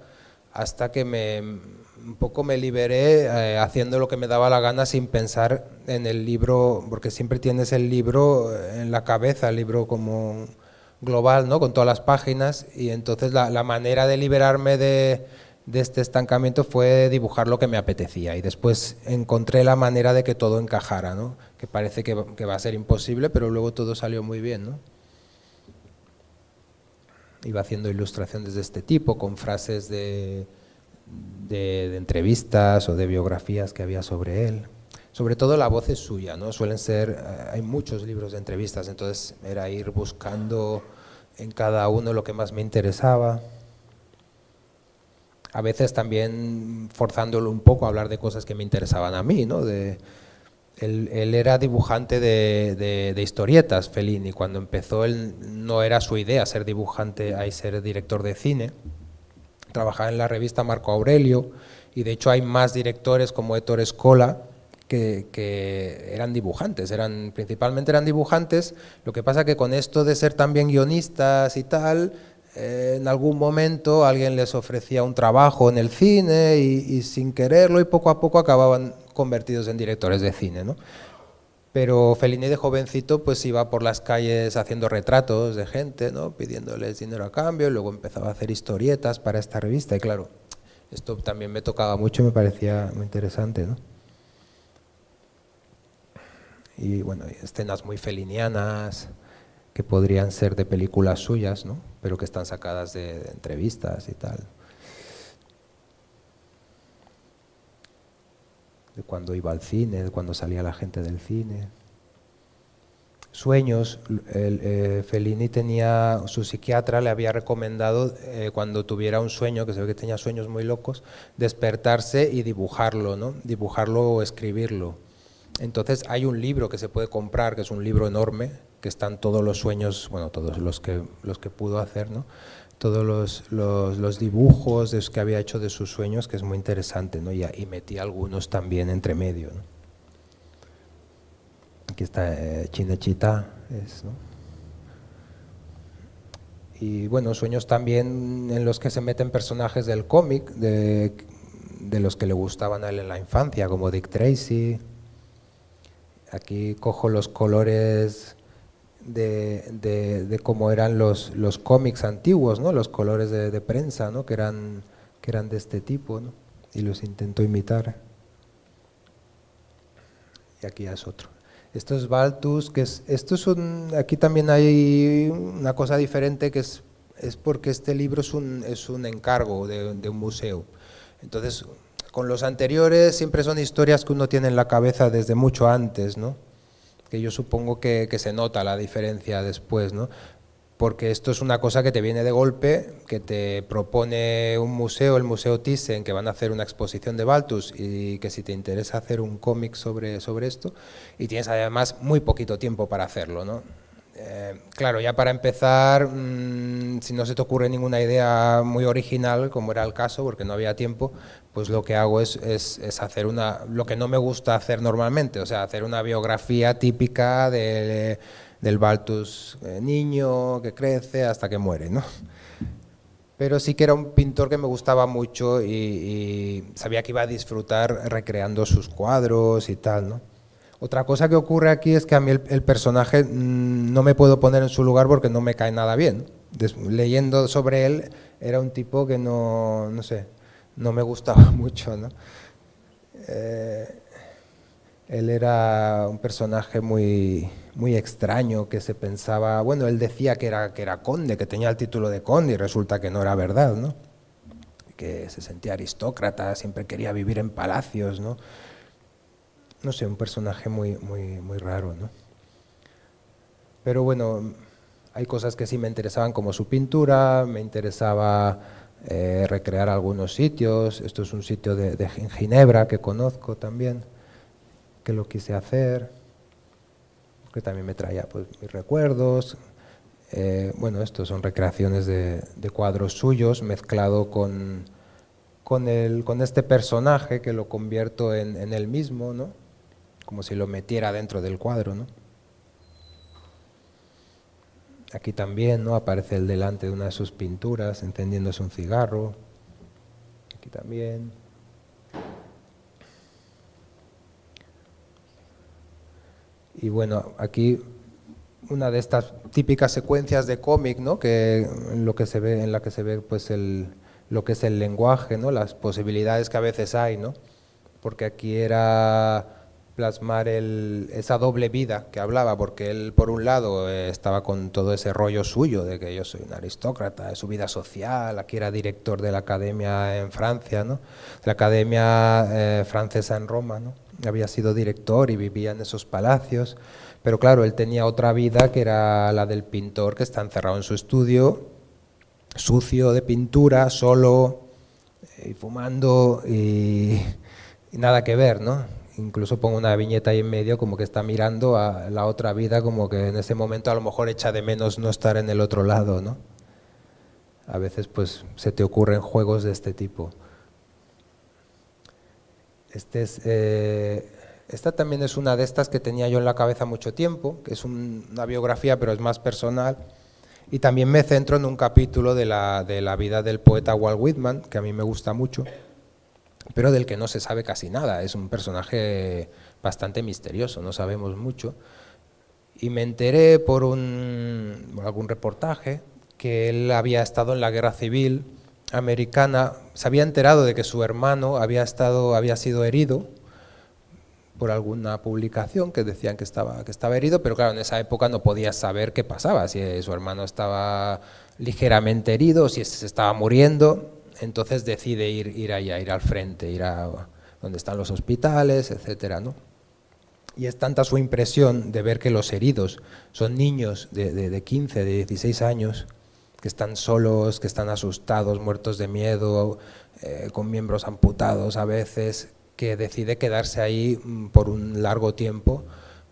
hasta que un poco me liberé eh, haciendo lo que me daba la gana sin pensar en el libro, porque siempre tienes el libro eh, en la cabeza, el libro como global, ¿no? con todas las páginas, y entonces la manera de liberarme de de este estancamiento fue dibujar lo que me apetecía y después encontré la manera de que todo encajara, ¿no? que parece que, va a ser imposible, pero luego todo salió muy bien. Iba haciendo ilustraciones de este tipo, con frases de, de, entrevistas o de biografías que había sobre él. Sobre todo la voz es suya, ¿no? Suelen ser, eh, hay muchos libros de entrevistas, entonces era ir buscando en cada uno lo que más me interesaba a veces también forzándolo un poco a hablar de cosas que me interesaban a mí, ¿no? De, él, era dibujante de, historietas de, historietas, Cuando empezó, él no era su idea ser dibujante y ser director de cine. Trabajaba en la revista Marco Aurelio y de hecho hay más directores como Héctor Escola que, eran dibujantes, eran, principalmente eran dibujantes. Lo que pasa que con esto de ser también guionistas y tal, en algún momento alguien les ofrecía un trabajo en el cine y, sin quererlo y poco a poco acababan convertidos en directores de cine. ¿no? Pero Fellini de jovencito pues iba por las calles haciendo retratos de gente, ¿no? pidiéndoles dinero a cambio, y luego empezaba a hacer historietas para esta revista y claro, esto también me tocaba mucho y me parecía muy interesante. Y bueno, escenas muy felinianas que podrían ser de películas suyas, ¿no? pero que están sacadas de, entrevistas y tal. De cuando iba al cine, de cuando salía la gente del cine. Sueños, el, eh, Fellini tenía, su psiquiatra le había recomendado eh, cuando tuviera un sueño, que se ve que tenía sueños muy locos, despertarse y dibujarlo, ¿no? dibujarlo o escribirlo. Entonces hay un libro que se puede comprar, que es un libro enorme, están todos los sueños, bueno, todos los que, los que pudo hacer, ¿no? todos los, dibujos que había hecho de sus sueños, que es muy interesante, ¿no? y, metí algunos también entre medio. Aquí está eh, Chinechita. Y bueno, sueños también en los que se meten personajes del cómic, de, de los que le gustaban a él en la infancia, como Dick Tracy. Aquí cojo los colores de, de, de cómo eran los, los cómics antiguos, ¿no? los colores de, prensa ¿no? que, eran, que eran de este tipo, y los intentó imitar. Y aquí ya es otro. Esto es Baltus, que es, esto es aquí también hay una cosa diferente que es, es porque este libro es un, es un encargo de, de un museo. Entonces, con los anteriores siempre son historias que uno tiene en la cabeza desde mucho antes, ¿no? que yo supongo que, se nota la diferencia después, ¿no? porque esto es una cosa que te viene de golpe, que te propone un museo, el Museo Thyssen, que van a hacer una exposición de Baltus y que si te interesa hacer un cómic sobre, sobre esto, y tienes además muy poquito tiempo para hacerlo. ¿no? Eh, claro, ya para empezar, mm, si no se te ocurre ninguna idea muy original, como era el caso, porque no había tiempo, pues lo que hago es, hacer una, lo que no me gusta hacer normalmente, o sea, hacer una biografía típica del Baltus eh, niño que crece hasta que muere, Pero sí que era un pintor que me gustaba mucho y, sabía que iba a disfrutar recreando sus cuadros y tal, Otra cosa que ocurre aquí es que a mí el, personaje mm, no me puedo poner en su lugar porque no me cae nada bien. leyendo sobre él, era un tipo que no, no sé, no me gustaba [LAUGHS] mucho, ¿no? Eh, él era un personaje muy, muy extraño que se pensaba, bueno, él decía que era, que era conde, que tenía el título de conde y resulta que no era verdad, ¿no? Que se sentía aristócrata, siempre quería vivir en palacios, ¿no? No sé, un personaje muy, muy, muy raro, ¿no? Pero bueno, hay cosas que sí me interesaban como su pintura, me interesaba eh, recrear algunos sitios. Esto es un sitio de, Ginebra que conozco también, que lo quise hacer, que también me traía pues, mis recuerdos. Eh, bueno, estos son recreaciones de, cuadros suyos mezclado con, el, con este personaje que lo convierto en, en él mismo, ¿no? como si lo metiera dentro del cuadro. ¿no? Aquí también ¿no? aparece el delante de una de sus pinturas, encendiéndose un cigarro. Aquí también. Y bueno, aquí una de estas típicas secuencias de cómic, ¿no? Que en lo que se ve, en la que se ve pues el, lo que es el lenguaje, ¿no? Las posibilidades que a veces hay, ¿no? Porque aquí era plasmar esa doble vida que hablaba, porque él por un lado eh, estaba con todo ese rollo suyo de que yo soy un aristócrata, de su vida social, aquí era director de la academia en Francia, ¿no? la academia eh, francesa en Roma, ¿no? había sido director y vivía en esos palacios, pero claro, él tenía otra vida que era la del pintor que está encerrado en su estudio, sucio de pintura, solo, eh, y fumando y nada que ver, ¿no? incluso pongo una viñeta ahí en medio como que está mirando a la otra vida, como que en ese momento a lo mejor echa de menos no estar en el otro lado, ¿no? A veces pues se te ocurren juegos de este tipo. Este eh, esta también es una de estas que tenía yo en la cabeza mucho tiempo, que es una biografía pero es más personal. Y también me centro en un capítulo de la, de la vida del poeta Walt Whitman, que a mí me gusta mucho pero del que no se sabe casi nada. Es un personaje bastante misterioso, no sabemos mucho. Y me enteré por, algún reportaje que él había estado en la guerra civil americana, se había enterado de que su hermano había, estado, había sido herido por alguna publicación que decían que estaba, que estaba herido, pero claro, en esa época no podía saber qué pasaba, si su hermano estaba ligeramente herido, si se estaba muriendo, entonces decide ir, ir allá, ir al frente, ir a donde están los hospitales, etcétera, ¿no? Y es tanta su impresión de ver que los heridos son niños de, 15, de 16 años, que están solos, que están asustados, muertos de miedo, eh, con miembros amputados a veces, que decide quedarse ahí mm, por un largo tiempo,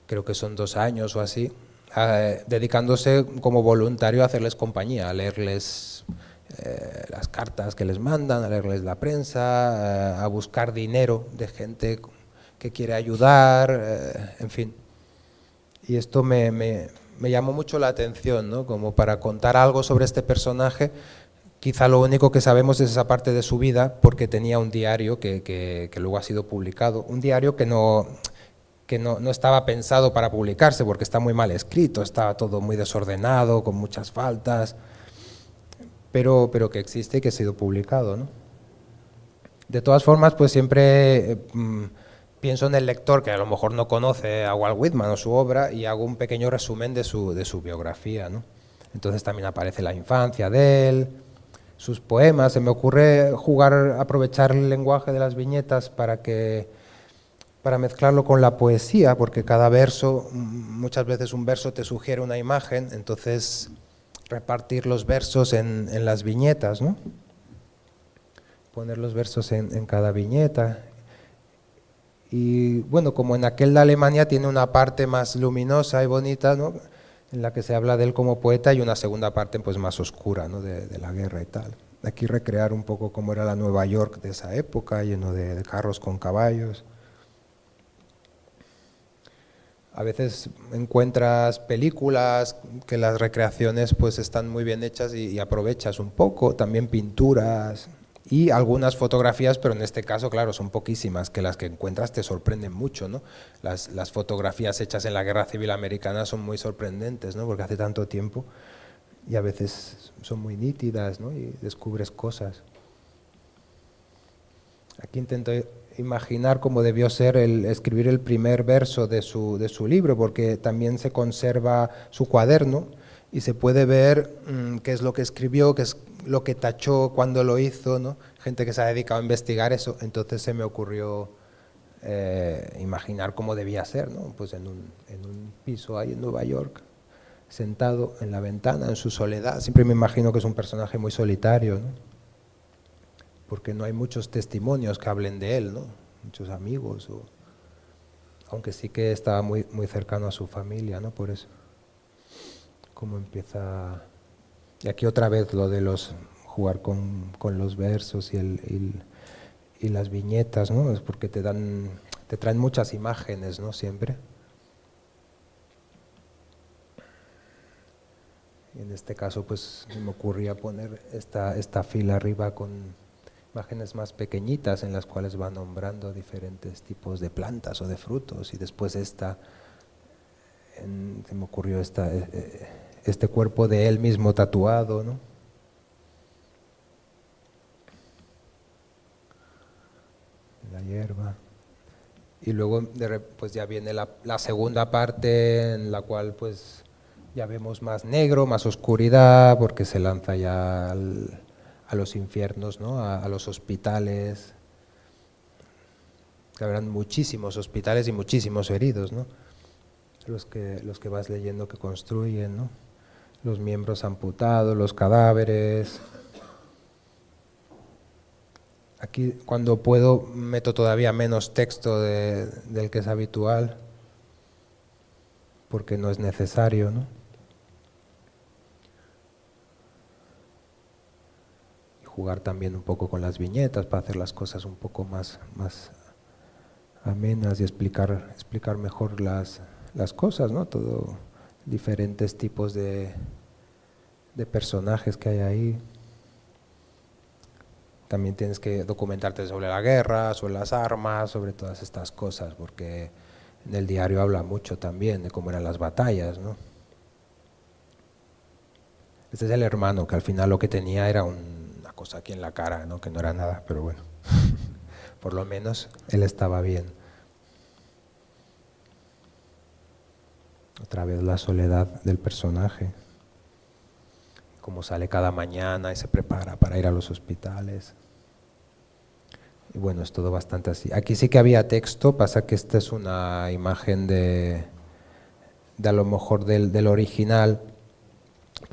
creo que son dos años o así, ah, eh, dedicándose como voluntario a hacerles compañía, a leerles eh, las cartas que les mandan, a leerles la prensa, eh, a buscar dinero de gente que quiere ayudar, eh, en fin. Y esto me, llamó mucho la atención, ¿no? como para contar algo sobre este personaje, Quizá lo único que sabemos es esa parte de su vida, porque tenía un diario que, luego ha sido publicado, un diario que, no, no, estaba pensado para publicarse, porque está muy mal escrito, está todo muy desordenado, con muchas faltas pero, pero que existe y que ha sido publicado. ¿no? De todas formas, pues siempre eh, mm, pienso en el lector que a lo mejor no conoce a Walt Whitman o su obra y hago un pequeño resumen de su, de su biografía. ¿no? Entonces también aparece la infancia de él, sus poemas. Se me ocurre jugar, aprovechar el lenguaje de las viñetas para que para mezclarlo con la poesía, porque cada verso, mm, muchas veces un verso te sugiere una imagen, entonces repartir los versos en, las viñetas, Poner los versos en, cada viñeta. Y bueno, como en aquel de Alemania tiene una parte más luminosa y bonita, en la que se habla de él como poeta y una segunda parte pues más oscura de, la guerra y tal. Aquí recrear un poco cómo era la Nueva York de esa época, lleno de carros con caballos a veces encuentras películas que las recreaciones pues están muy bien hechas y, aprovechas un poco, también pinturas y algunas fotografías, pero en este caso, claro, son poquísimas, que las que encuentras te sorprenden mucho, ¿no? Las, las fotografías hechas en la Guerra Civil Americana son muy sorprendentes, ¿no? Porque hace tanto tiempo y a veces son muy nítidas, ¿no? Y descubres cosas. Aquí intento imaginar cómo debió ser el escribir el primer verso de su, de su libro, porque también se conserva su cuaderno y se puede ver mm, qué es lo que escribió, qué es lo que tachó, cuando lo hizo, ¿no? gente que se ha dedicado a investigar eso, entonces se me ocurrió eh, imaginar cómo debía ser, ¿no? pues en un, un piso ahí en Nueva York, sentado en la ventana, en su soledad, siempre me imagino que es un personaje muy solitario. ¿no? porque no hay muchos testimonios que hablen de él, ¿no? Muchos amigos, aunque sí que estaba muy, muy cercano a su familia, ¿no? Por eso, cómo empieza... Y aquí otra vez lo de los jugar con, los versos y, el, y, las viñetas, ¿no? Es porque te dan, te traen muchas imágenes, ¿no? Siempre. en este caso, pues me ocurría poner esta, esta fila arriba con, imágenes más pequeñitas en las cuales va nombrando diferentes tipos de plantas o de frutos y después esta, se me ocurrió eh, eh, este cuerpo de él mismo tatuado, ¿no? la hierba. Y luego pues ya viene la, segunda parte en la cual pues ya vemos más negro, más oscuridad, porque se lanza ya al, a los infiernos, ¿no? a, los hospitales. Habrán muchísimos hospitales y muchísimos heridos, ¿no? los, que, los que vas leyendo que construyen, ¿no? los miembros amputados, los cadáveres. Aquí cuando puedo meto todavía menos texto del que es habitual, porque no es necesario, ¿no? jugar también un poco con las viñetas para hacer las cosas un poco más, más amenas y explicar, explicar mejor las, las cosas, ¿no? Todo, diferentes tipos de, de personajes que hay ahí. También tienes que documentarte sobre la guerra, sobre las armas, sobre todas estas cosas, porque en el diario habla mucho también de cómo eran las batallas, ¿no? Este es el hermano, que al final lo que tenía era un pues, aquí en la cara, ¿no? que no era nada, pero bueno, [LAUGHS] por lo menos él estaba bien. Otra vez la soledad del personaje, como sale cada mañana y se prepara para ir a los hospitales. Y bueno, es todo bastante así. Aquí sí que había texto, pasa que esta es una imagen de, a lo mejor del original,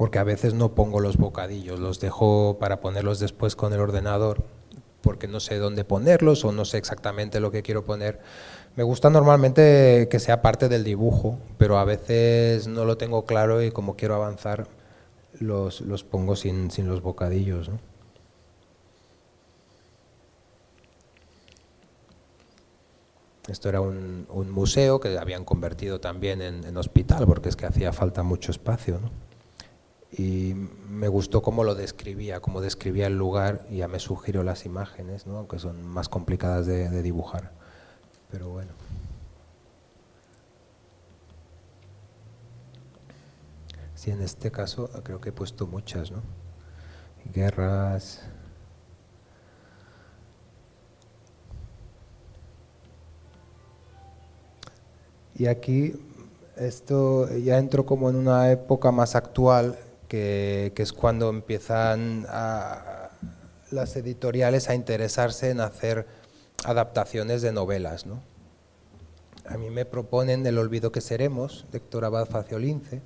porque a veces no pongo los bocadillos, los dejo para ponerlos después con el ordenador, porque no sé dónde ponerlos o no sé exactamente lo que quiero poner. Me gusta normalmente que sea parte del dibujo, pero a veces no lo tengo claro y como quiero avanzar, los, pongo sin, los bocadillos. Esto era un, museo que habían convertido también en, en, hospital, porque es que hacía falta mucho espacio. ¿no? y me gustó cómo lo describía, cómo describía el lugar y ya me sugirió las imágenes, ¿no? aunque son más complicadas de, dibujar. Pero bueno. Sí, en este caso creo que he puesto muchas, ¿no? Guerras. Y aquí esto ya entro como en una época más actual que, es cuando empiezan las editoriales a interesarse en hacer adaptaciones de novelas. A mí me proponen El olvido que seremos, de Héctor Abad Faciolince,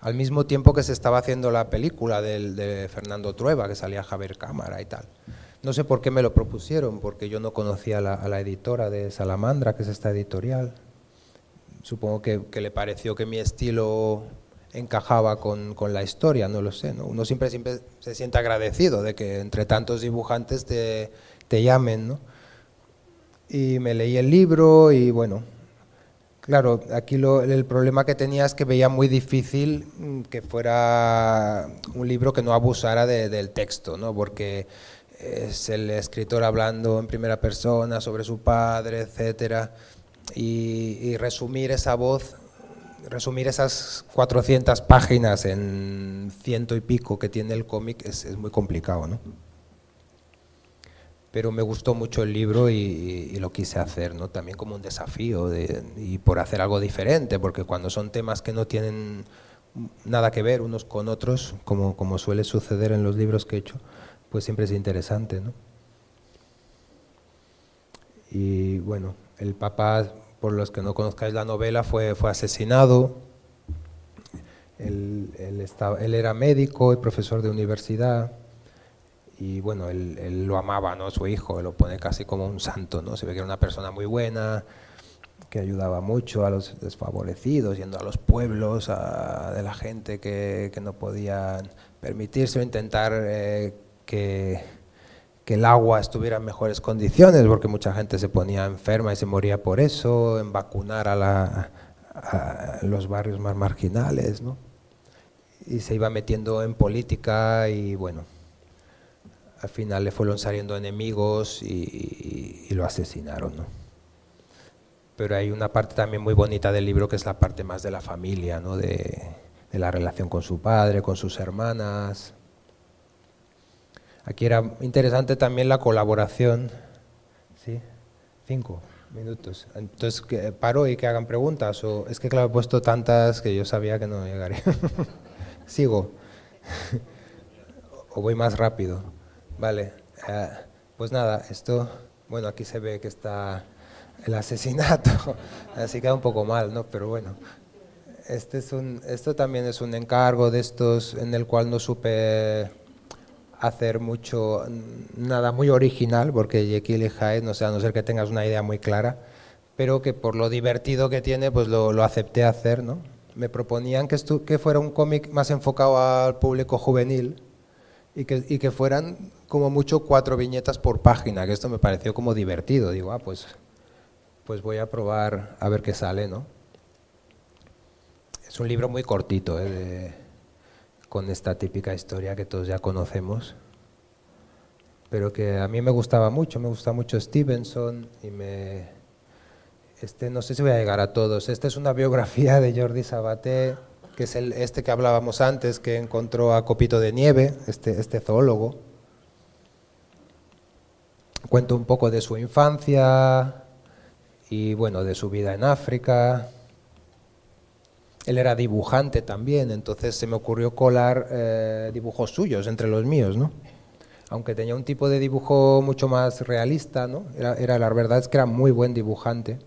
al mismo tiempo que se estaba haciendo la película de Fernando Trueba, que salía a Javier Cámara y tal. No sé por qué me lo propusieron, porque yo no conocía a la, editora de Salamandra, que es esta editorial. Supongo que le pareció que mi estilo encajaba con, con, la historia, no lo sé. ¿no? Uno siempre, siempre se siente agradecido de que entre tantos dibujantes te, te llamen. ¿no? Y me leí el libro y bueno, claro, aquí lo, el problema que tenía es que veía muy difícil mm, que fuera un libro que no abusara del texto, ¿no? porque es el escritor hablando en primera persona sobre su padre, etcétera, y, y resumir esa voz resumir esas 400 páginas en ciento y pico que tiene el cómic es, muy complicado, ¿no? Pero me gustó mucho el libro y, lo quise hacer, ¿no? También como un desafío y por hacer algo diferente, porque cuando son temas que no tienen nada que ver unos con otros, como, como suele suceder en los libros que he hecho, pues siempre es interesante, ¿no? Y bueno, el papá por los que no conozcáis la novela, fue, fue asesinado. Él, estaba, él era médico y profesor de universidad y bueno, él, él, lo amaba, ¿no? Su hijo, lo pone casi como un santo, ¿no? Se ve que era una persona muy buena, que ayudaba mucho a los desfavorecidos, yendo a los pueblos, a, de la gente que, que no podían permitirse o intentar eh, que que el agua estuviera en mejores condiciones, porque mucha gente se ponía enferma y se moría por eso, en vacunar a, la, a los barrios más marginales, ¿no? Y se iba metiendo en política y bueno, al final le fueron saliendo enemigos y, lo asesinaron, ¿no? Pero hay una parte también muy bonita del libro que es la parte más de la familia, ¿no? De, de la relación con su padre, con sus hermanas, Aquí era interesante también la colaboración. ¿Sí? Cinco minutos. Entonces, ¿paro y que hagan preguntas? o Es que, claro, he puesto tantas que yo sabía que no llegaría. [LAUGHS] Sigo. [LAUGHS] o voy más rápido. Vale. Eh, pues nada, esto. Bueno, aquí se ve que está el asesinato. [LAUGHS] Así queda un poco mal, ¿no? Pero bueno. Este es un, esto también es un encargo de estos en el cual no supe hacer mucho, mm, nada muy original, porque Jekyll y Hyde, no sé, a no ser que tengas una idea muy clara, pero que por lo divertido que tiene, pues lo, acepté hacer, ¿no? Me proponían que, que fuera un cómic más enfocado al público juvenil y que, y que fueran como mucho cuatro viñetas por página, que esto me pareció como divertido. Digo, ah, pues, pues voy a probar a ver qué sale, ¿no? Es un libro muy cortito, ¿eh? De con esta típica historia que todos ya conocemos, pero que a mí me gustaba mucho, me gusta mucho Stevenson y me... Este, no sé si voy a llegar a todos. Esta es una biografía de Jordi Sabaté, que es este que hablábamos antes, que encontró a Copito de Nieve, este, este zoólogo. Cuento un poco de su infancia y bueno, de su vida en África, él era dibujante también, entonces se me ocurrió colar eh, dibujos suyos entre los míos, ¿no? Aunque tenía un tipo de dibujo mucho más realista, ¿no? Era, la verdad es que era muy buen dibujante.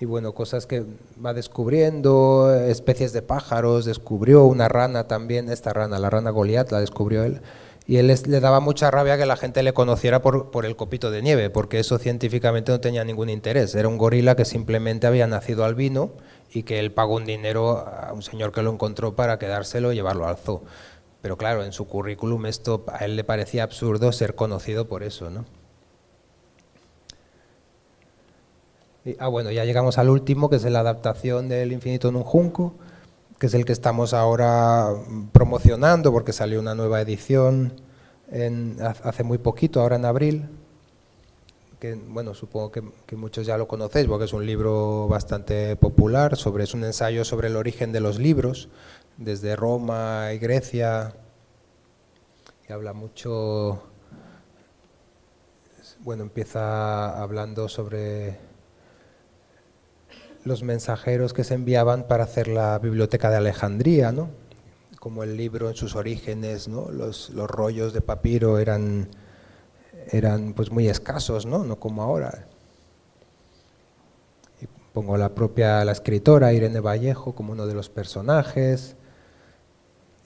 Y bueno, cosas que va descubriendo, especies de pájaros, descubrió una rana también, esta rana, la rana Goliath la descubrió él y él le daba mucha rabia que la gente le conociera por, el copito de nieve, porque eso científicamente no tenía ningún interés. Era un gorila que simplemente había nacido albino y que él pagó un dinero a un señor que lo encontró para quedárselo y llevarlo al zoo. Pero claro, en su currículum esto a él le parecía absurdo ser conocido por eso, ¿no? ah, bueno, ya llegamos al último, que es la adaptación del infinito en un junco que es el que estamos ahora promocionando porque salió una nueva edición hace muy poquito, ahora en abril, que bueno, supongo que, muchos ya lo conocéis porque es un libro bastante popular, sobre, es un ensayo sobre el origen de los libros, desde Roma y Grecia, y habla mucho, bueno, empieza hablando sobre los mensajeros que se enviaban para hacer la biblioteca de Alejandría, ¿no? como el libro en sus orígenes, ¿no? los, rollos de papiro eran, eran pues muy escasos, ¿no? no como ahora. Y pongo la propia la escritora Irene Vallejo como uno de los personajes.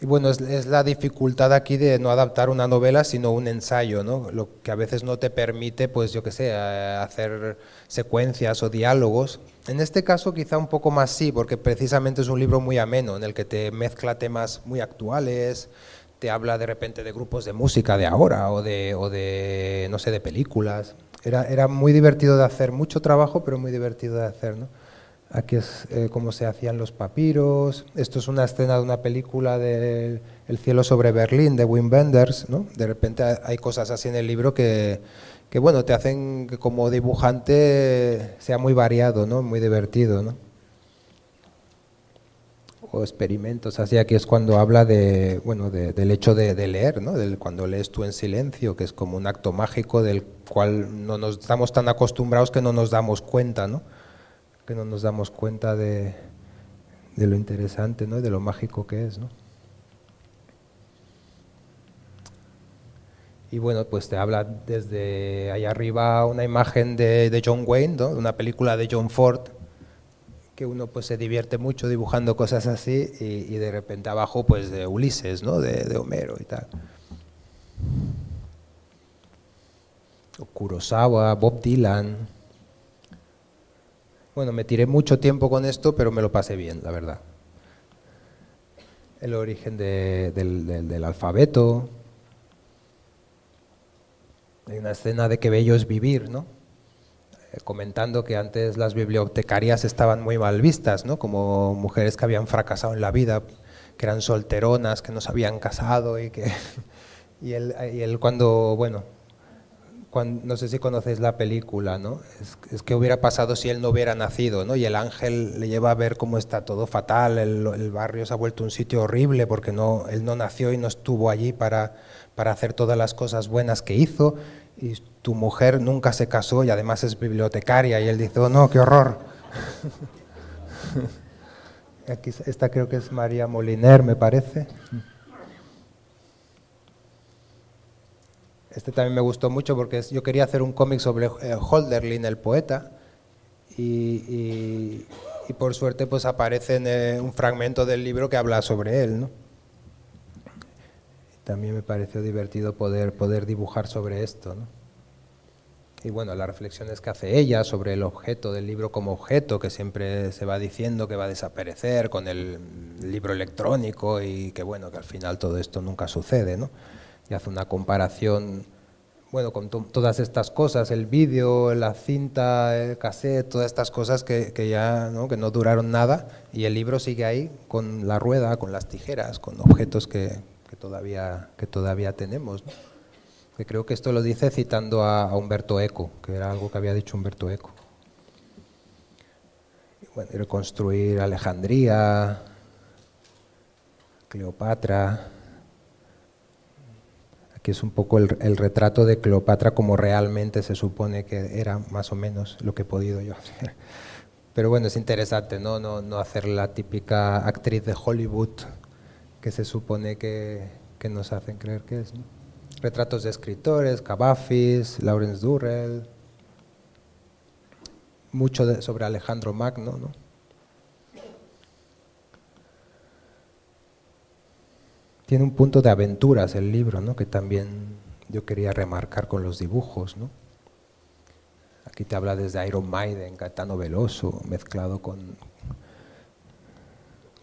Y bueno, es, la dificultad aquí de no adaptar una novela, sino un ensayo, ¿no? Lo que a veces no te permite, pues yo qué sé, eh, hacer secuencias o diálogos, en este caso quizá un poco más sí, porque precisamente es un libro muy ameno, en el que te mezcla temas muy actuales, te habla de repente de grupos de música de ahora o de, de no sé, de películas. Era, era, muy divertido de hacer, mucho trabajo, pero muy divertido de hacer. ¿no? Aquí es eh, cómo como se hacían los papiros, esto es una escena de una película de El cielo sobre Berlín, de Wim Wenders. ¿no? De repente hay cosas así en el libro que que bueno, te hacen que como dibujante sea muy variado, ¿no? Muy divertido, ¿no? O experimentos, así aquí es cuando habla de, bueno, del hecho de, leer, ¿no? Del, cuando lees tú en silencio, que es como un acto mágico del cual no nos estamos tan acostumbrados que no nos damos cuenta, ¿no? Que no nos damos cuenta de, de lo interesante, ¿no? De lo mágico que es, ¿no? y bueno, pues te habla desde ahí arriba una imagen de, John Wayne, ¿no? una película de John Ford, que uno pues se divierte mucho dibujando cosas así y, de repente abajo pues de Ulises, ¿no? De, Homero y tal. Kurosawa, Bob Dylan. Bueno, me tiré mucho tiempo con esto, pero me lo pasé bien, la verdad. El origen del alfabeto. Hay una escena de que bello es vivir, ¿no? Eh, comentando que antes las bibliotecarias estaban muy mal vistas, ¿no? Como mujeres que habían fracasado en la vida, que eran solteronas, que no se habían casado y que... [LAUGHS] Y y él cuando, bueno, no sé si conocéis la película, ¿no? Es, que hubiera pasado si él no hubiera nacido, ¿no? Y el ángel le lleva a ver cómo está todo fatal, el, barrio se ha vuelto un sitio horrible porque no, él no nació y no estuvo allí para, hacer todas las cosas buenas que hizo. Y tu mujer nunca se casó y además es bibliotecaria. Y él dice, oh no, qué horror. [LAUGHS] Aquí, esta creo que es María Moliner, me parece. Este también me gustó mucho porque yo quería hacer un cómic sobre eh, Holderlin, el poeta, y, por suerte pues aparece eh, un fragmento del libro que habla sobre él. ¿no? También me pareció divertido poder, poder dibujar sobre esto. ¿no? Y bueno, las reflexiones que hace ella sobre el objeto del libro como objeto, que siempre se va diciendo que va a desaparecer con el libro electrónico y que bueno, que al final todo esto nunca sucede, ¿no? hace una comparación bueno, con todas estas cosas, el vídeo, la cinta, el cassette, todas estas cosas que, ya ¿no? que no duraron nada y el libro sigue ahí con la rueda, con las tijeras, con objetos que, todavía, que todavía tenemos. creo que esto lo dice citando a, Humberto Eco, que era algo que había dicho Humberto Eco. Y reconstruir Alejandría, Cleopatra que es un poco el, retrato de Cleopatra como realmente se supone que era más o menos lo que he podido yo hacer. [LAUGHS] Pero bueno, es interesante, ¿no? No, no hacer la típica actriz de Hollywood que se supone que, que nos hacen creer que es. Retratos de escritores, Cavafis, Lawrence Durrell, mucho sobre Alejandro Magno, ¿no? tiene un punto de aventuras el libro, ¿no? que también yo quería remarcar con los dibujos. ¿no? Aquí te habla desde Iron Maiden, Catano Veloso, mezclado con,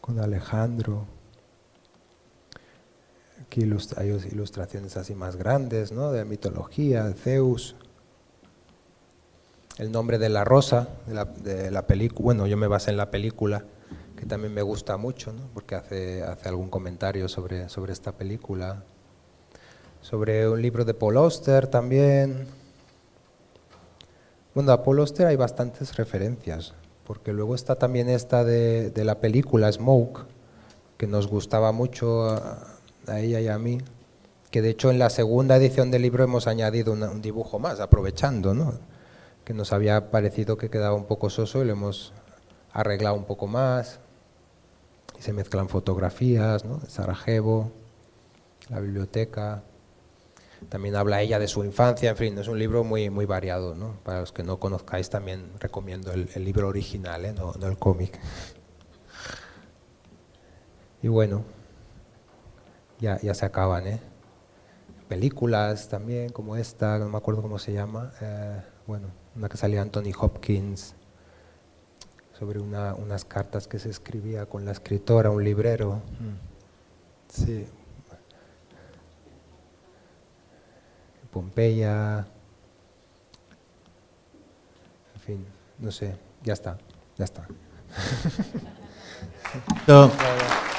con Alejandro. Aquí hay ilustraciones así más grandes, ¿no? de mitología, Zeus. El nombre de la rosa, de la película, bueno, yo me basé en la película que también me gusta mucho, ¿no? porque hace, hace algún comentario sobre, sobre esta película. Sobre un libro de Paul Auster también. Bueno, a Paul Auster hay bastantes referencias, porque luego está también esta de, la película Smoke, que nos gustaba mucho a, ella y a mí, que de hecho en la segunda edición del libro hemos añadido un dibujo más, aprovechando, que nos había parecido que quedaba un poco soso y lo hemos arreglado un poco más se mezclan fotografías de Sarajevo, la biblioteca. También habla ella de su infancia, en fin, es un libro muy, muy variado. ¿no? Para los que no conozcáis, también recomiendo el, libro original, ¿eh? no, el cómic. Y bueno, ya, se acaban. ¿eh? Películas también, como esta, no me acuerdo cómo se llama. Eh, bueno, una que salió Anthony Hopkins sobre una, unas cartas que se escribía con la escritora, un librero. Mm. Sí. Pompeya. En fin, no sé, ya está, ya está. [LAUGHS]